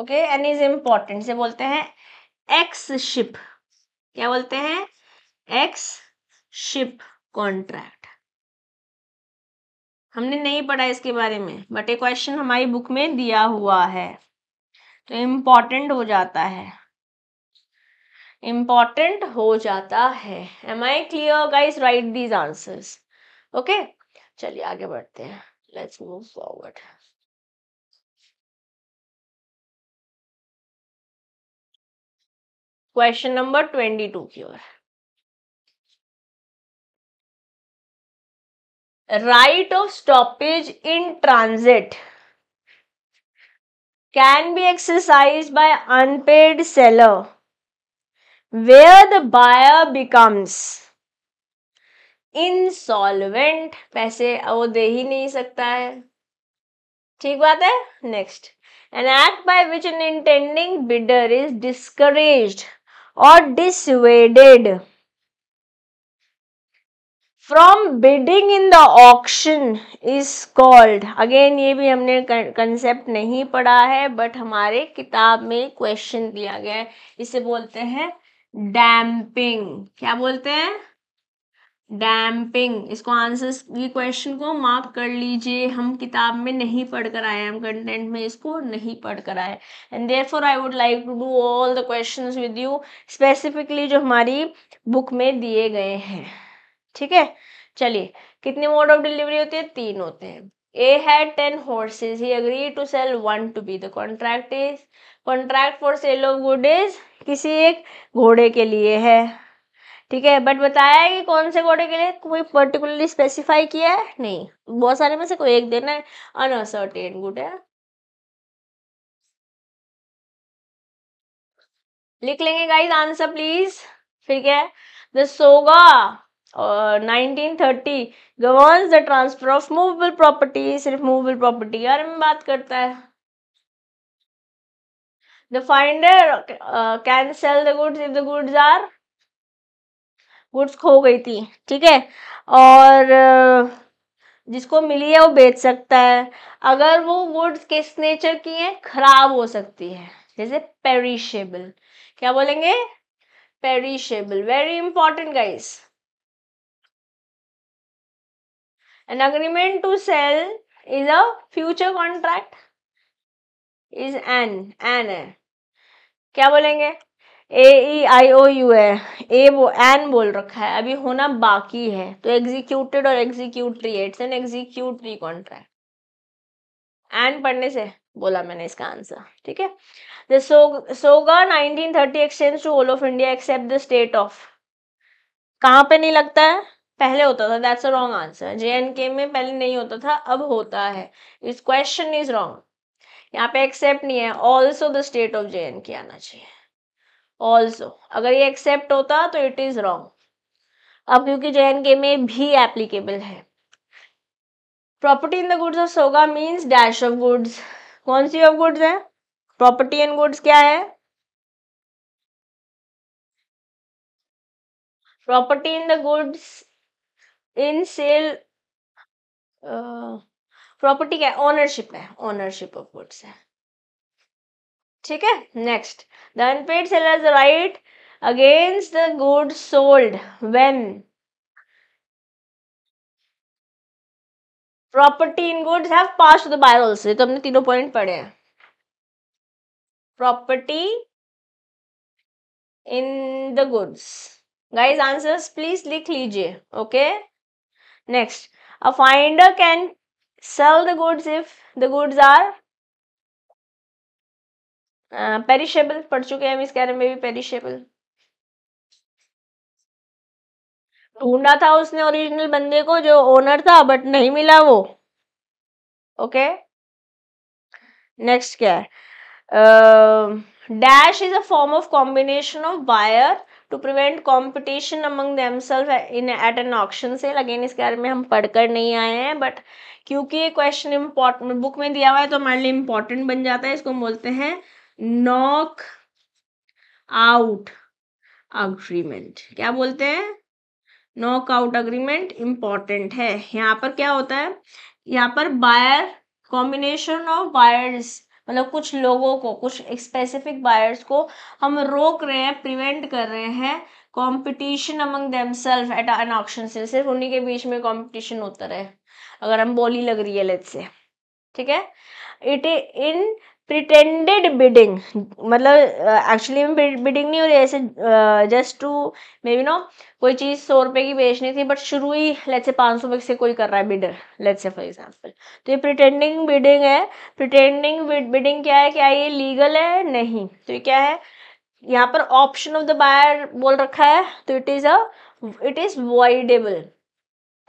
ओके एंड इज इम्पॉर्टेंट से बोलते हैं एक्स शिप क्या बोलते हैं एक्स शिप कॉन्ट्रैक्ट हमने नहीं पढ़ा इसके बारे में बट ये क्वेश्चन हमारी बुक में दिया हुआ है तो इम्पॉर्टेंट हो जाता है इम्पॉर्टेंट हो जाता है am I clear guys right these answers okay चलिए आगे बढ़ते हैं let's move forward question number twenty two की ओर right of stoppage in transit can be exercise by unpaid seller where the buyer becomes insolvent पैसे वो दे ही नहीं सकता है ठीक बात है next an act by which an intending bidder is discourage or dissuaded from bidding in the auction is called again ये भी हमने कंसेप्ट नहीं पढ़ा है बट हमारे किताब में क्वेश्चन दिया गया है इसे बोलते हैं डैम्पिंग क्या बोलते हैं डैम्पिंग इसको आंसर ये क्वेश्चन को मार्क कर लीजिए हम किताब में नहीं पढ़ कर आए हम कंटेंट में इसको नहीं पढ़ कर आए and therefore I would like to do all the question with you specifically जो हमारी बुक में दिए गए हैं ठीक है चलिए कितने मोड ऑफ डिलीवरी होते हैं तीन होते हैं ए है ten horses he agree to sale one to be The contract is contract for sale of good किसी एक घोड़े के लिए है ठीक है बट बताया है कि कौन से कोटे के लिए कोई पर्टिकुलरली स्पेसिफाई किया है नहीं बहुत सारे में से कोई एक देना है अनअसर्टेन गुड है लिख लेंगे गाइस आंसर प्लीज ठीक है the SoGA nineteen thirty governs the transfer of movable property सिर्फ मूवेबल प्रॉपर्टी के बारे में बात करता है the finder can sell the goods if the goods are goods खो गई थी ठीक है और जिसको मिली है वो बेच सकता है अगर वो गुड्स किस नेचर की है खराब हो सकती है जैसे पेरिशेबल क्या बोलेंगे perishable very important guys an agreement to sale is a future contract is an an है क्या बोलेंगे ए ई आई ओ यू है ए वो एन बोल रखा है अभी होना बाकी है तो एग्जीक्यूटेड और executory it's an executory contract an पढ़ने से बोला मैंने इसका आंसर ठीक है द सोगा 1930 extends to all of India except the state of कहाँ पे नहीं लगता है पहले होता था that's a wrong answer J N K में पहले नहीं होता था अब होता है इस क्वेश्चन इज रॉन्ग यहाँ पे एक्सेप्ट नहीं है also the state of J N K आना चाहिए ऑल्सो अगर ये एक्सेप्ट होता तो इट इज रॉन्ग अब क्योंकि जे एंड के में भी एप्लीकेबल है property in the goods of SoGA means dash of goods कौन सी ऑफ गुड्स है प्रॉपर्टी इन गुड्स क्या है property in the goods in sale property क्या है ऑनरशिप है ऑनरशिप ऑफ गुड्स है ठीक है next the unpaid sellers right against the good sold when property in goods have pass the buyer also ये तो हमने तीनों पॉइंट पढ़े हैं property in the goods guys answer please लिख लीजिए okay next a finder can sell the goods if the goods are perishable पढ़ चुके हैं हम इसके बारे में भी पेरिशेबल ढूंढा था उसने ओरिजिनल बंदे को जो ओनर था बट नहीं मिला वो ओके नेक्स्ट क्या है dash is a form of combination of buyer to prevent competition among in at an option से अगेन इसके बारे में हम पढ़कर नहीं आए हैं बट क्योंकि ये क्वेश्चन इम्पोर्टेंट बुक में दिया हुआ है तो हमारे लिए इम्पोर्टेंट बन जाता है इसको हम बोलते हैं नॉक आउट अग्रीमेंट क्या बोलते हैं नॉक आउट अग्रीमेंट इंपॉर्टेंट है यहाँ पर क्या होता है यहाँ पर बायर कॉम्बिनेशन ऑफ बायर्स मतलब कुछ लोगों को कुछ स्पेसिफिक बायर्स को हम रोक रहे हैं प्रिवेंट कर रहे हैं competition among them self at an option से सिर्फ उन्हीं के बीच में कंपटीशन होता रहे अगर हम बोली लग रही है लेट से ठीक है इट इन प्रिटेंडेड बिडिंग मतलब एक्चुअली में बिडिंग नहीं हो रही ऐसे just to maybe no कोई चीज़ सौ रुपये की बेचनी थी बट शुरू ही लेट से पाँच सौ रुपये से कोई कर रहा है बिडर लेट से फॉर एग्जांपल तो ये प्रिटेंडिंग बिडिंग है प्रिटेंडिंग बिडिंग क्या है क्या ये लीगल है नहीं तो ये क्या है यहाँ पर ऑप्शन ऑफ द बायर बोल रखा है तो it is a it is voidable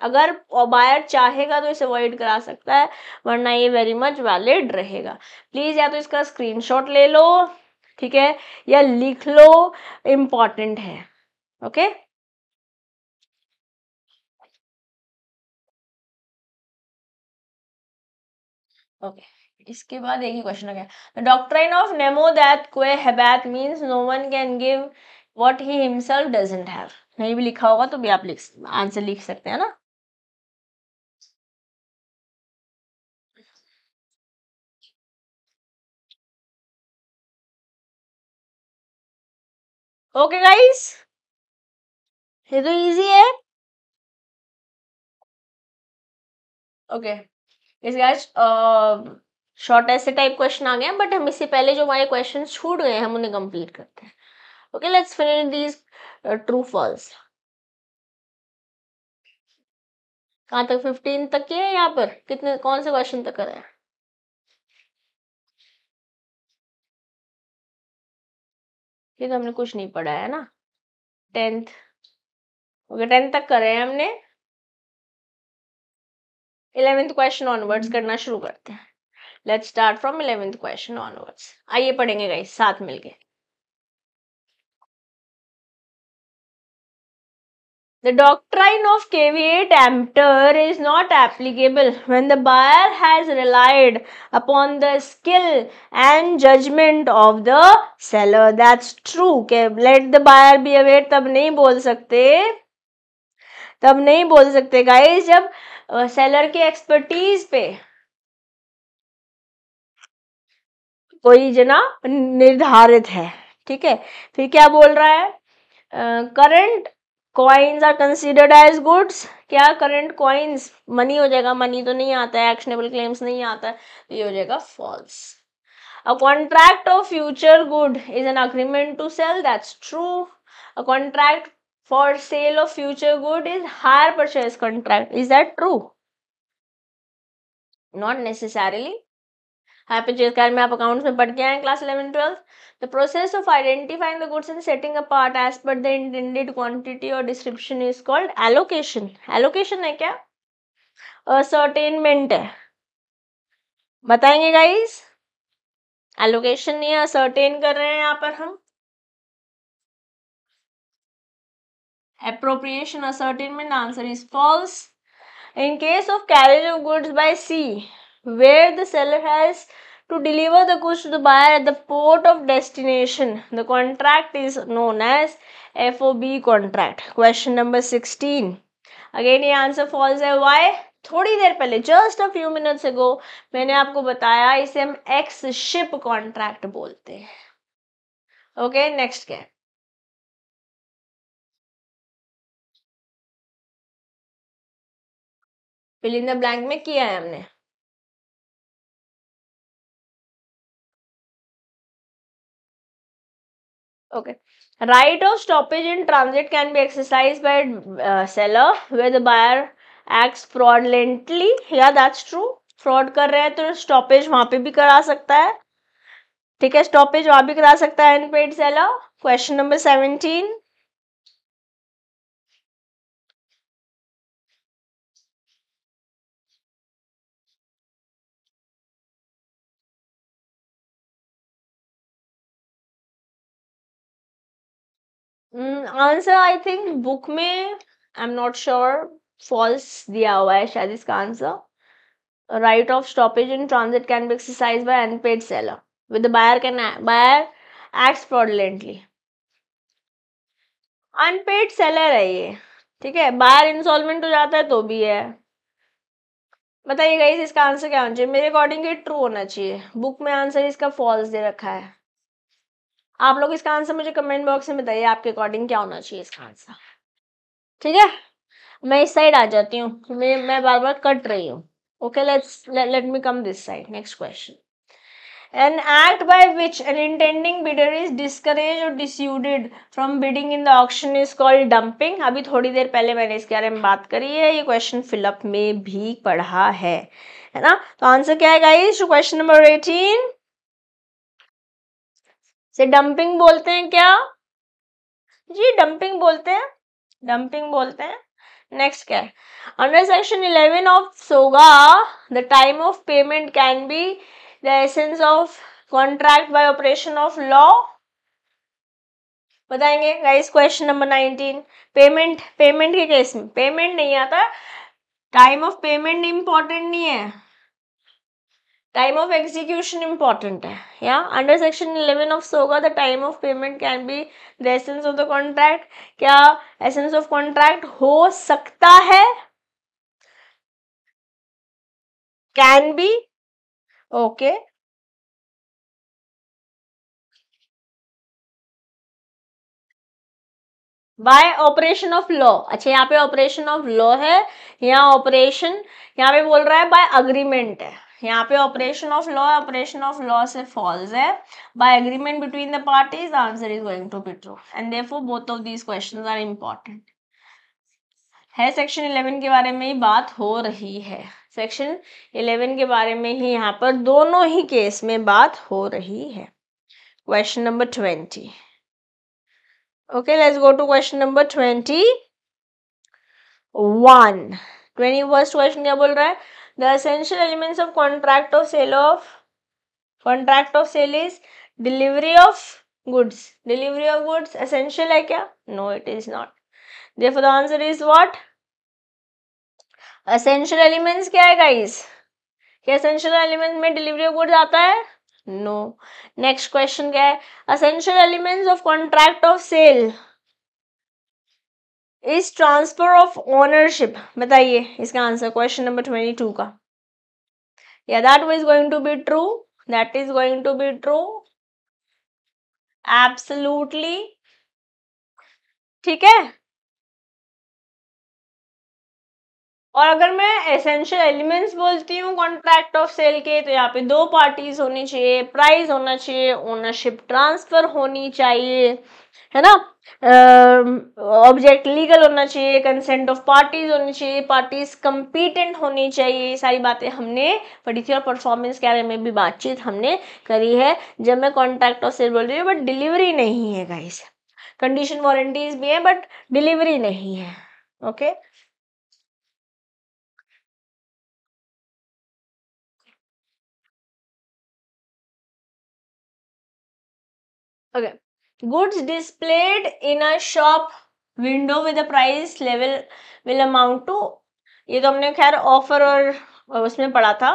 अगर बायर चाहेगा तो इसे अवॉइड करा सकता है वरना ये वेरी मच वैलिड रहेगा प्लीज़ या तो इसका स्क्रीनशॉट ले लो ठीक है या लिख लो इम्पॉर्टेंट है ओके ओके okay. इसके बाद एक ही क्वेश्चन आ गया डॉक्ट्राइन ऑफ नेमो दैट क्वे हैबैत means no one can give what he himself doesn't have नहीं भी लिखा होगा तो भी आप लिख आंसर लिख सकते हैं ना ओके गाइस ये तो इजी है ओके इस गाइस शॉर्ट ऐसे टाइप क्वेश्चन आ गए हैं बट हम इससे पहले जो हमारे क्वेश्चन छूट गए हैं हम उन्हें कंप्लीट करते हैं okay let's finish these true false कहाँ तक फिफ्टीन तक के है यहाँ पर कितने कौन से क्वेश्चन तक कर रहे हैं ये तो हमने कुछ नहीं पढ़ा है ना टेंथ ओके टेंथ तक करे हैं हमने इलेवेंथ क्वेश्चन ऑनवर्ड्स हम्म। करना शुरू करते हैं let's start from eleventh question onwards आइए पढ़ेंगे गाइस साथ मिलके The doctrine of caveat emptor is not applicable when the buyer has relied upon the skill and judgment of the seller. That's true. Okay, let the buyer be aware तब नहीं बोल सकते तब नहीं बोल सकते गाइस जब सेलर uh, के एक्सपर्टीज पे कोई जना निर्धारित है ठीक है फिर क्या बोल रहा है current uh, coins are considered as goods क्या करंट कॉइन्स मनी हो जाएगा मनी तो नहीं आता है एक्शनेबल क्लेम्स नहीं आता है तो ये हो जाएगा false a contract of future good is an agreement to sale that's true a contract for sale of future good is hire purchase contract is that true not necessarily यहाँ पे चीज में आप अकाउंट्स में पढ़ के आए class eleven twelfth the process of identifying the goods and setting a part as per the intended quantity और description is called allocation allocation है क्या असर्टेनमेंट है बताएंगे गाइज एलोकेशन नहीं है असर्टेन कर रहे हैं यहाँ पर हम appropriation ascertainment answer is false in case of carriage of goods by sea where the seller has to deliver the goods to the buyer at the port of destination. The contract is known as FOB contract. Question number 16. Again, ये answer false है. Why? थोड़ी देर पहले just a few minutes ago मैंने आपको बताया इसे हम एक्स शिप कॉन्ट्रैक्ट बोलते हैं ओके नेक्स्ट क्या फिल इन द ब्लैंक में किया है हमने okay right of stoppage in transit can be exercised by uh, seller where the buyer acts fraudulently yeah that's true fraud कर रहे हैं तो स्टॉपेज वहां पे भी करा सकता है ठीक है स्टॉपेज वहां भी करा सकता है unpaid seller question number seventeen answer I think book में I am not sure false दिया हुआ है शायद इसका आंसर right of stoppage in transit can be exercise by unpaid seller with buyer can buyer act fraudulently unpaid seller है ये ठीक है बायर इंस्टॉलमेंट हो जाता है तो भी है बताइए गाइस इसका आंसर क्या होना चाहिए मेरे अकॉर्डिंग ये ट्रू होना चाहिए बुक में आंसर इसका फॉल्स दे रखा है आप लोग इसका आंसर मुझे कमेंट बॉक्स में बताइए आपके अकॉर्डिंग क्या होना चाहिए इसका आंसर ठीक है मैं इस साइड आ जाती हूँ मैं मैं बार बार कट रही हूँ okay let's let me come this side next question an act by which an intending bidder is discouraged or dissuaded from bidding in the auction is called dumping अभी थोड़ी देर पहले मैंने इसके बारे में बात करी है ये क्वेश्चन फिलअप में भी पढ़ा है है ना तो आंसर क्या है गाइस क्वेश्चन नंबर एटीन से डंपिंग बोलते हैं क्या जी डंपिंग बोलते हैं डंपिंग बोलते हैं नेक्स्ट क्या है under section 11 of सोगा the time of payment can be the essence of contract by operation of law बताएंगे guys question number 19 payment payment के केस में पेमेंट नहीं आता टाइम ऑफ पेमेंट इंपॉर्टेंट नहीं है टाइम ऑफ एग्जीक्यूशन इंपॉर्टेंट है या under section eleven of सोगा the time of payment can be the essence of the contract क्या एसेंस ऑफ कॉन्ट्रैक्ट हो सकता है can be okay by operation of law अच्छा यहाँ पे ऑपरेशन ऑफ लॉ है यहाँ ऑपरेशन यहाँ पे बोल रहा है बाय अग्रीमेंट है यहाँ पे operation of law operation of law से फॉल्स है by agreement between the parties the answer is going to be true and therefore both of these questions are important है सेक्शन इलेवन के बारे में ही बात हो रही है सेक्शन इलेवन के बारे में ही यहाँ पर दोनों ही केस में बात हो रही है question number twenty okay let's go to question number twenty one twenty first question क्या बोल रहा है the essential elements of contract of sale of contract of sale is delivery of goods delivery of goods essential है क्या no it is not therefore the answer is what essential elements क्या है guys क्या essential elements में delivery of goods आता है no next question क्या है essential elements of contract of sale is transfer of ownership बताइए इसका answer question number twenty two का या that is going to be true that is going to be true absolutely ठीक है और अगर मैं एसेंशियल एलिमेंट्स बोलती हूँ कॉन्ट्रैक्ट ऑफ सेल के तो यहाँ पे दो पार्टीज होनी चाहिए प्राइस होना चाहिए ओनरशिप ट्रांसफर होनी चाहिए है ना ऑब्जेक्ट uh, लीगल होना चाहिए कंसेंट ऑफ पार्टीज होनी चाहिए पार्टीज कंपीटेंट होनी चाहिए ये सारी बातें हमने पढ़ी थी और परफॉर्मेंस के बारे में भी बातचीत हमने करी है जब मैं कॉन्ट्रैक्ट और सेल बोल रही हूँ बट डिलीवरी नहीं है गाइस कंडीशन वारंटीज भी है बट डिलीवरी नहीं है okay okay? Okay okay. goods displayed in a shop window with a price level will amount to ये तो हमने खैर ऑफर और उसमें पढ़ा था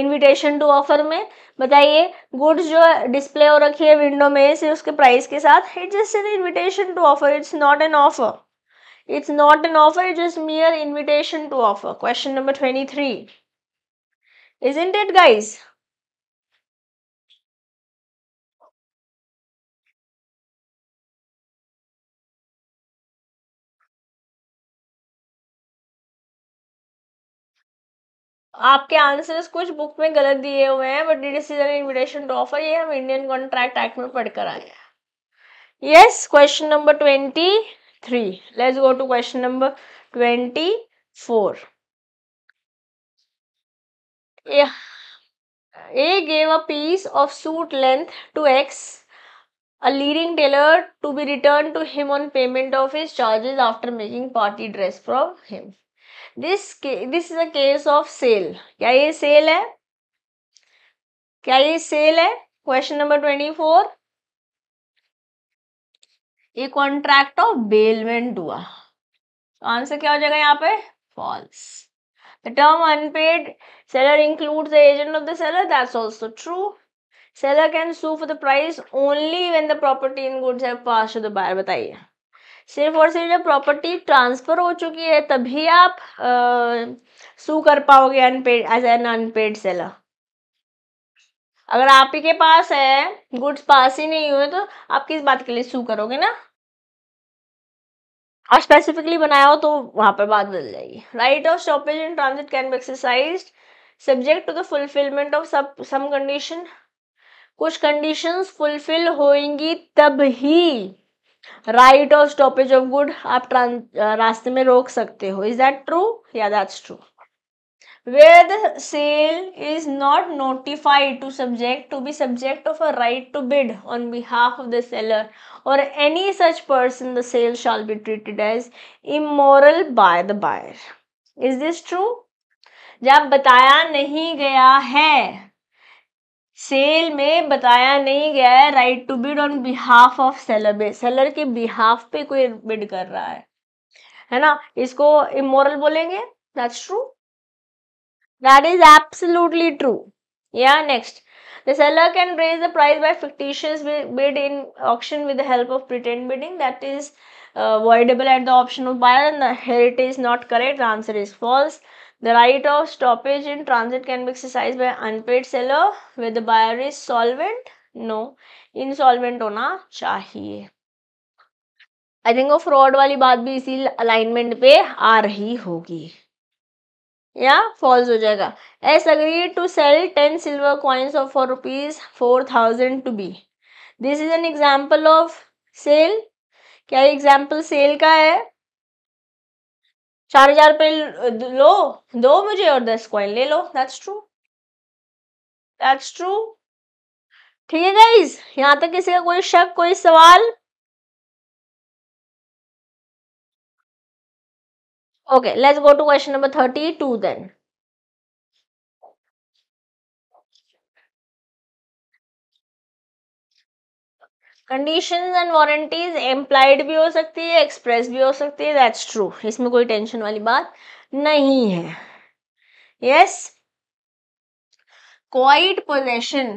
इनविटेशन टू ऑफर में बताइए गुड्स जो डिस्प्ले हो रखी है विंडो में से उसके प्राइस के साथ it just an invitation to offer it's not an offer it's not an offer it just mere invitation to offer question number twenty three is isn't it guys आपके answers कुछ book में गलत दिए हुए हैं but it is an invitation to offer ये हम Indian contract act में पढ़कर आए हैं yes question number twenty three let's go to question number twenty four A gave a piece of suit length to X a leading tailor to be return to him on payment of his charges after making party dress from him this this is a case of sale क्या ये sale है क्या ये sale है question number twenty four a contract of bailment हुआ answer क्या हो जाएगा यहाँ पे falls the term unpaid seller include the agent of the seller that's also true seller can sue for the price only when the property in goods have passed to the buyer बताइए सिर्फ और सिर्फ जब property transfer हो चुकी है तभी आप सू कर पाओगे unpaid as an unpaid seller अगर आप ही के पास है गुड्स पास ही नहीं हुए तो आप किस बात के लिए सू करोगे ना और स्पेसिफिकली बनाया हो तो वहां पर बात बदल जाएगी right of stoppage in transit can be exercise subject to the fulfilment of सब सम कंडीशन कुछ कंडीशंस फुलफिल होंगी तब ही राइट और स्टॉपेज ऑफ गुड आप रास्ते में रोक सकते हो इज दैट ट्रू या that's true where sale is not notified to subject to be subject of a right to bid on behalf of the seller और any such person the sale shall be treated as immoral by the buyer is this true जब बताया नहीं गया है cell में बताया नहीं गया है right to bid on behalf of seller seller के बिहाफ पे कोई बिड कर रहा है है ना इसको इमोरल बोलेंगे that's true that is absolutely true या next the seller can raise the price by fictitious bid in auction with the help of pretend bidding that is avoidable at the option of buyer and the not correct answer is false The right of stoppage in transit can be exercised by unpaid seller where the buyer is solvent. No, insolvent होना चाहिए I think वो fraud वाली बात भी इसी alignment पे आ रही होगी या फॉल्स हो जाएगा as agree to sell ten silver coins of four rupees four thousand to be this is an example of sale क्या एग्जाम्पल सेल का है चार हजार रुपये लो दो मुझे और दस कॉइन ले लो दैट्स ट्रू दैट्स ट्रू ठीक है गाइज यहाँ तक किसी का कोई शक कोई सवाल okay let's go to question number thirty two then condition and warranties implied भी हो सकती है एक्सप्रेस भी हो सकती है दैट्स ट्रू इसमें कोई टेंशन वाली बात नहीं है yes quiet possession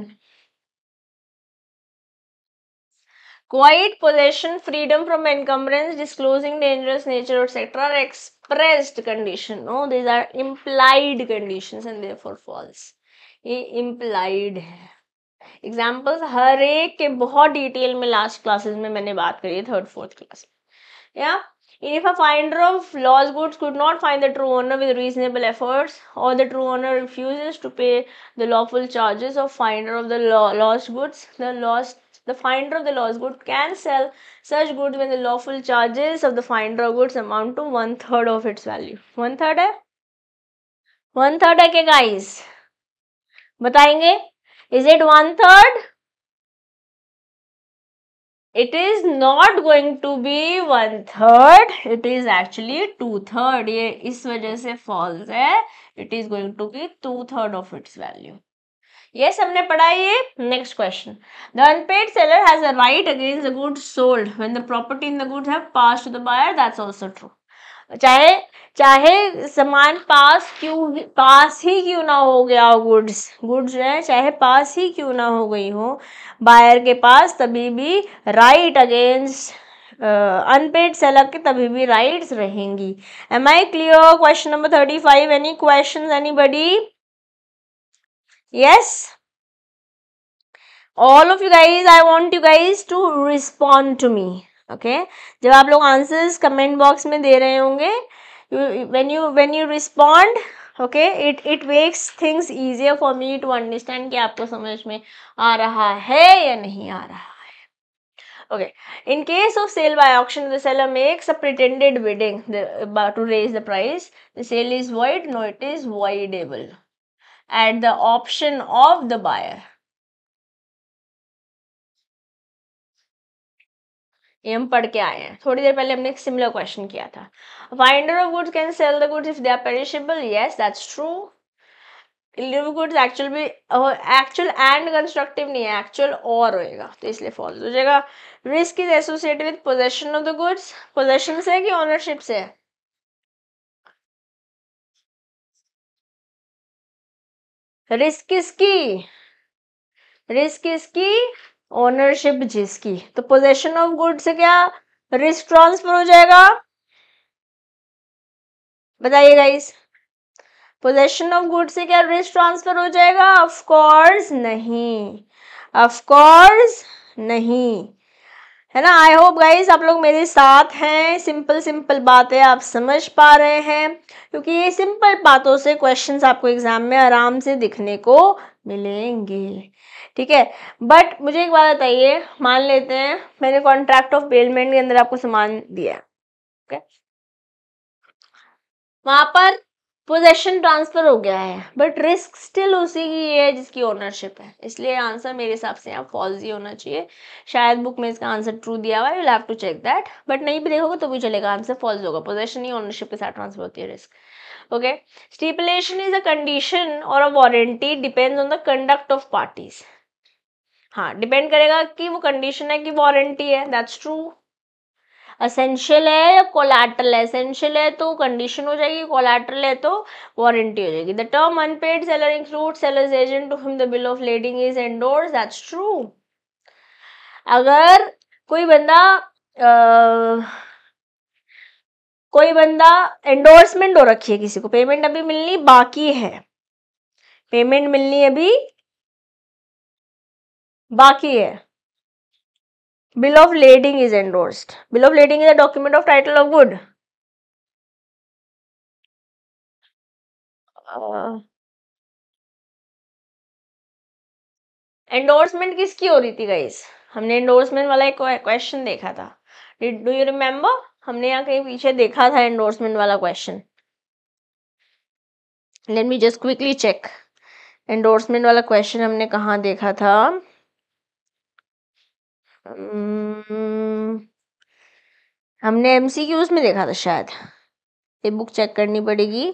quiet possession freedom from encumbrance disclosing dangerous nature etcetera are expressed condition no these are implied condition and there falls ये इम्प्लाइड है एग्जाम्पल्स हर एक के बहुत डिटेल में लास्ट क्लासेस में मैंने बात करी है थर्ड फोर्थ क्लास या if a finder of loss goods could not find the true owner with reasonable efforts और the true owner refuse to pay the lawful charges of finder of the lost goods the lost The finder of the lost good can sell such goods when the lawful charges of the finder of goods amount to one third of its value. One third है? One third है क्या guys? बताएंगे? Is it one third? It is not going to be one third. It is actually two third. ये इस वजह से false It is going to be two third of its value. Yes, हमने पढ़ा ये. Next question. The unpaid seller has a right against the goods sold when the property in the goods have passed to the buyer. That's also true. चाहे चाहे सामान पास क्यों पास ही क्यों ना हो गया हो गुड्स गुड्स हैं चाहे पास ही क्यों ना हो गई हो बायर के पास तभी भी राइट अगेंस्ट अनपेड सेलर के तभी भी राइट्स रहेंगी am I clear question number thirty five any question anybody yes all of you guys i want you guys to respond to me okay जब आप लोग आंसर्स कमेंट बॉक्स में दे रहे होंगे when you when you respond okay it it makes things easier for me to understand कि आपको समझ में आ रहा है या नहीं आ रहा है okay in case of sale by auction the seller makes a pretended bidding to raise the price the sale is void no it is voidable at the option of the buyer ये हम पढ़ के आए हैं थोड़ी देर पहले हमने एक सिमिलर क्वेश्चन किया था finder of goods can sell the goods if they are perishable yes that's true live goods actual भी एक्चुअल एंड कंस्ट्रक्टिव नहीं है एक्चुअल और होएगा तो इसलिए फॉल्स हो जाएगा risk is associated with possession of the goods possession से है कि ऑनरशिप से है रिस्क इसकी रिस्क इसकी ओनरशिप जिसकी तो पोजेशन ऑफ गुड से क्या रिस्क ट्रांसफर हो जाएगा बताइए गाइस पोजेशन ऑफ गुड से क्या रिस्क ट्रांसफर हो जाएगा ऑफ कोर्स नहीं ऑफ कोर्स नहीं है ना आई होप गाइस आप लोग मेरे साथ हैं सिंपल सिंपल बातें आप समझ पा रहे हैं क्योंकि ये सिंपल बातों से क्वेश्चंस आपको एग्जाम में आराम से दिखने को मिलेंगे ठीक है बट मुझे एक बात बताइए मान लेते हैं मैंने कॉन्ट्रैक्ट ऑफ बेलमेंट के अंदर आपको सामान दिया ओके वहां पर पोजेशन ट्रांसफर हो गया है बट रिस्क स्टिल उसी की है जिसकी ओनरशिप है इसलिए आंसर मेरे हिसाब से यहाँ फॉल्स ही होना चाहिए शायद बुक में इसका आंसर ट्रू दिया हुआ है you have to check that but नहीं भी देखोगे तो भी चलेगा आंसर फॉल्स होगा पोजेशन ही ओनरशिप के साथ ट्रांसफर होती है risk okay stipulation is a condition और a warranty depends on the conduct of parties हाँ डिपेंड करेगा कि वो कंडीशन है कि वारंटी है दैट्स ट्रू असेंशियल है या कोलैटरल है असेंशियल है तो कंडीशन हो जाएगी कोलैटरल है तो वारंटी हो जाएगी the term unpaid seller include seller agent to him the bill of lading is endorse that's true अगर कोई बंदा आ, कोई बंदा एंडोर्समेंट हो रखी है किसी को पेमेंट अभी मिलनी बाकी है पेमेंट मिलनी अभी बाकी है bill of lading is endorsed bill of lading is a document of title of good endorsement किसकी हो रही थी गाइस हमने एंडोर्समेंट वाला एक क्वेश्चन देखा था डिड डू यू रिमेम्बर हमने यहाँ कहीं पीछे देखा था एंडोर्समेंट वाला question let me just quickly check endorsement वाला क्वेश्चन हमने कहाँ देखा था उम्म, हमने एमसीक्यूज में देखा था शायद ये बुक चेक करनी पड़ेगी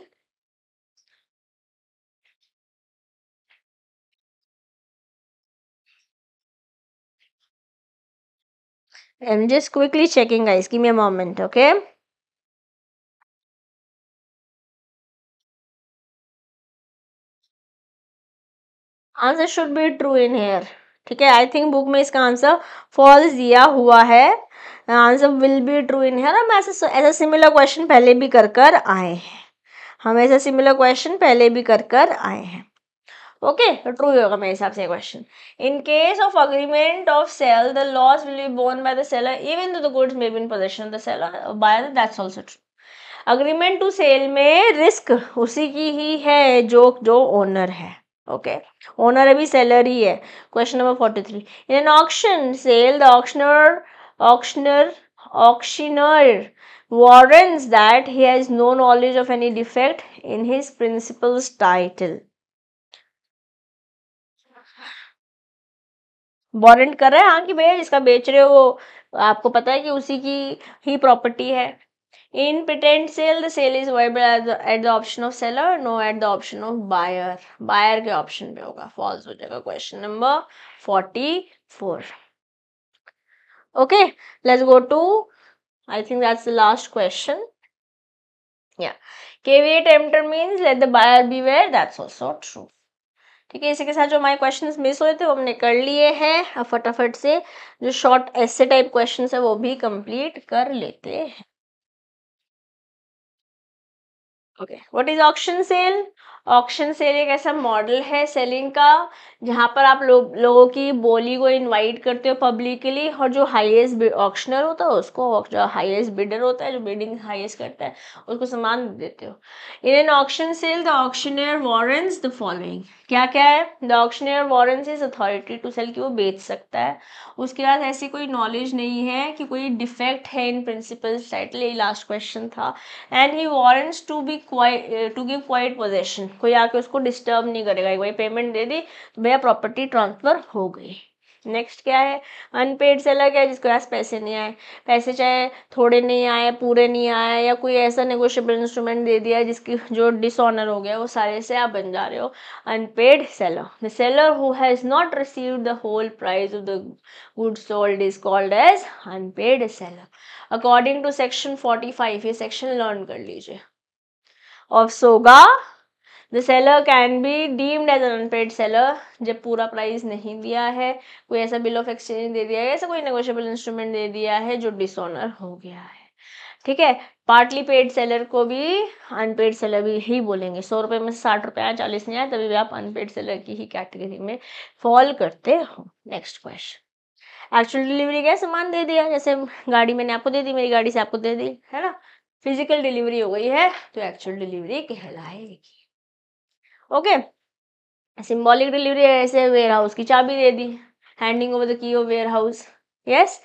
I'm just quickly checking guys. Give me a moment, okay? Answer should be true in here. ठीक है आई थिंक बुक में इसका आंसर फॉल्स दिया हुआ है answer will be true in है हम ऐसे ऐसा सिमिलर क्वेश्चन पहले भी कर कर आए हैं हम ऐसा सिमिलर क्वेश्चन पहले भी कर कर आए हैं ओके ट्रू होगा मेरे हिसाब से question in case of agreement of sale the loss will be borne by the seller even though the goods may be in possession the seller by that's also true agreement to sell में risk उसी की ही है जो जो owner है okay owner अभी seller ही है question number forty three in an auction sale the auctioneer auctioneer auctioneer warrants that he has no knowledge of any defect in his principal title warrant कर रहे हैं हाँ कि भैया जिसका बेच रहे हो वो आपको पता है कि उसी की ही प्रॉपर्टी है In patent sale, the sale is viable at the, at the option of seller, no at the option of buyer. Buyer के option पे होगा false हो जाएगा question number 44. Okay, let's go to I think that's the last question. Yeah, KVA tempter means let the buyer beware. That's also true. ठीक है इसी के साथ जो हमारे क्वेश्चंस मिस हुए थे वो हमने कर लिए हैं फटाफट से जो शॉर्ट ऐसे टाइप क्वेश्चंस है वो भी कंप्लीट कर लेते हैं Okay. What is auction sale? Auction sale एक ऐसा मॉडल है सेलिंग का जहाँ पर आप लोग लोगों की बोली को इनवाइट करते हो पब्लिकली और जो हाईएस्ट ऑक्शनर होता है उसको जो हाईएस्ट बिडर होता है जो बिडिंग हाईएस्ट करता है उसको सामान देते हो in an auction sale the auctioneer warrants the following क्या क्या है the auctioneer warrants is authority to sell कि वो बेच सकता है उसके बाद ऐसी कोई नॉलेज नहीं है कि कोई डिफेक्ट है इन प्रिंसिपल टाइटल ये लास्ट क्वेश्चन था and he warrants to be quiet to give quiet possession कोई आके उसको डिस्टर्ब नहीं करेगा एक भाई पेमेंट दे दी तो भैया प्रॉपर्टी ट्रांसफ़र हो गई नेक्स्ट क्या है अनपेड सेलर क्या है जिसके पास पैसे नहीं आए पैसे चाहे थोड़े नहीं आए पूरे नहीं आए या कोई ऐसा नेगोशियबल इंस्ट्रूमेंट दे दिया जिसकी जो डिसऑनर हो गया वो सारे से आप बन जा रहे हो unpaid seller the seller who has not receive the whole price of the good sold is called as unpaid seller according to section forty five ये सेक्शन लर्न कर लीजिए of सोगा the seller can be deemed as an unpaid seller जब पूरा price नहीं दिया है कोई ऐसा बिल ऑफ एक्सचेंज दे दिया है ऐसा कोई नेगोशियबल इंस्ट्रूमेंट दे दिया है जो डिसऑनर हो गया है ठीक है पार्टली पेड सेलर को भी अनपेड सेलर भी ही बोलेंगे सौ रुपए में से साठ रुपए आया चालीस नहीं आए तभी भी आप अनपेड सेलर की ही कैटेगरी में फॉल करते हो नेक्स्ट क्वेश्चन एक्चुअल डिलीवरी क्या सामान दे दिया जैसे गाड़ी मैंने आपको दे दी मेरी गाड़ी से आपको दे दी है ना फिजिकल डिलीवरी हो गई है तो एक्चुअल डिलीवरी कहलाएगी ओके सिम्बॉलिक डिलीवरी ऐसे वेयर हाउस की चाबी दे दी handing over the key of warehouse yes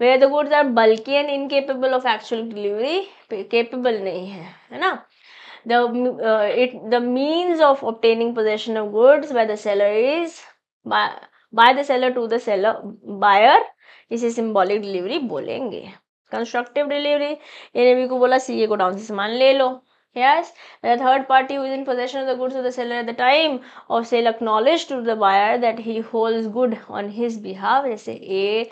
where the goods are bulky and incapable of actual delivery capable नहीं है है ना the it the means of of possession of goods by the seller is by the seller to the seller buyer इसे symbolic delivery बोलेंगे constructive delivery इन्हें भी को बोला सीए को डाउन से सामान ले लो yes the third party who is in possession of the goods of the seller at the time of sale acknowledged to the buyer that he holds good on his behalf जैसे a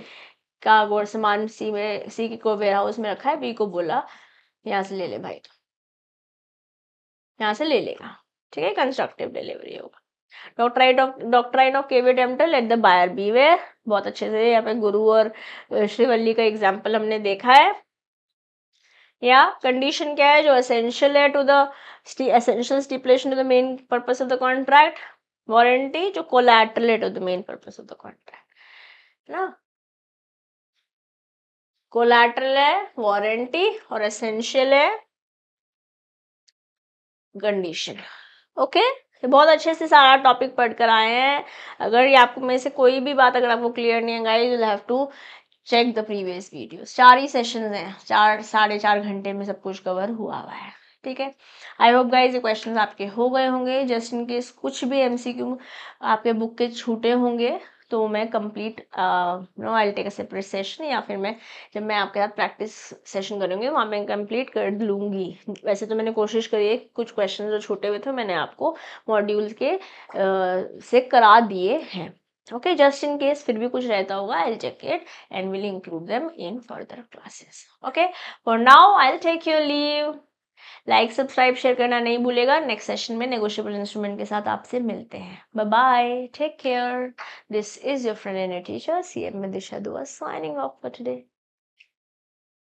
का गोड़ सामान सी में सी को where warehouse में रखा है B को बोला यहाँ से ले ले भाई यहाँ से ले लेगा ठीक है कंस्ट्रक्टिव डिलीवरी होगा doctrine of doctrine of caveat emptor let the buyer beware वेयर बहुत अच्छे से यहाँ पे गुरु और श्रीवल्ली का एग्जाम्पल हमने देखा है या कंडीशन क्या है जो असेंशियल है to the essential stipulation to the main purpose of the contract warranty जो कोलैटरल है to the main purpose of the contract है ना कोलैटरल है वारंटी और असेंशियल है कंडीशन ओके okay? बहुत अच्छे से सारा टॉपिक पढ़कर आए हैं अगर ये आपको में से कोई भी बात अगर आपको क्लियर नहीं है you have to check the previous video चार ही सेशन हैं चार साढ़े चार घंटे में सब कुछ कवर हुआ हुआ है ठीक है आई होप गाइज ये क्वेश्चन आपके हो गए होंगे जस्ट इन केस कुछ भी एमसीक्यू आपके बुक के छूटे होंगे तो मैं complete no I take a separate session या फिर मैं जब मैं आपके साथ प्रैक्टिस सेशन करूँगी वहाँ मैं कंप्लीट कर लूँगी वैसे तो मैंने कोशिश करी है कुछ क्वेश्चन जो छूटे हुए थे मैंने आपको मॉड्यूल के uh, से करा दिए हैं ओके जस्ट इन केस फिर भी कुछ रहता होगा I check it and will include them in further classes okay for now I take your leave like subscribe share करना नहीं भूलेगा नेक्स्ट सेशन में नेगोशियबल इंस्ट्रूमेंट के साथ आपसे मिलते हैं bye bye take care this is your friend and teacher C M Disha Dua signing of for today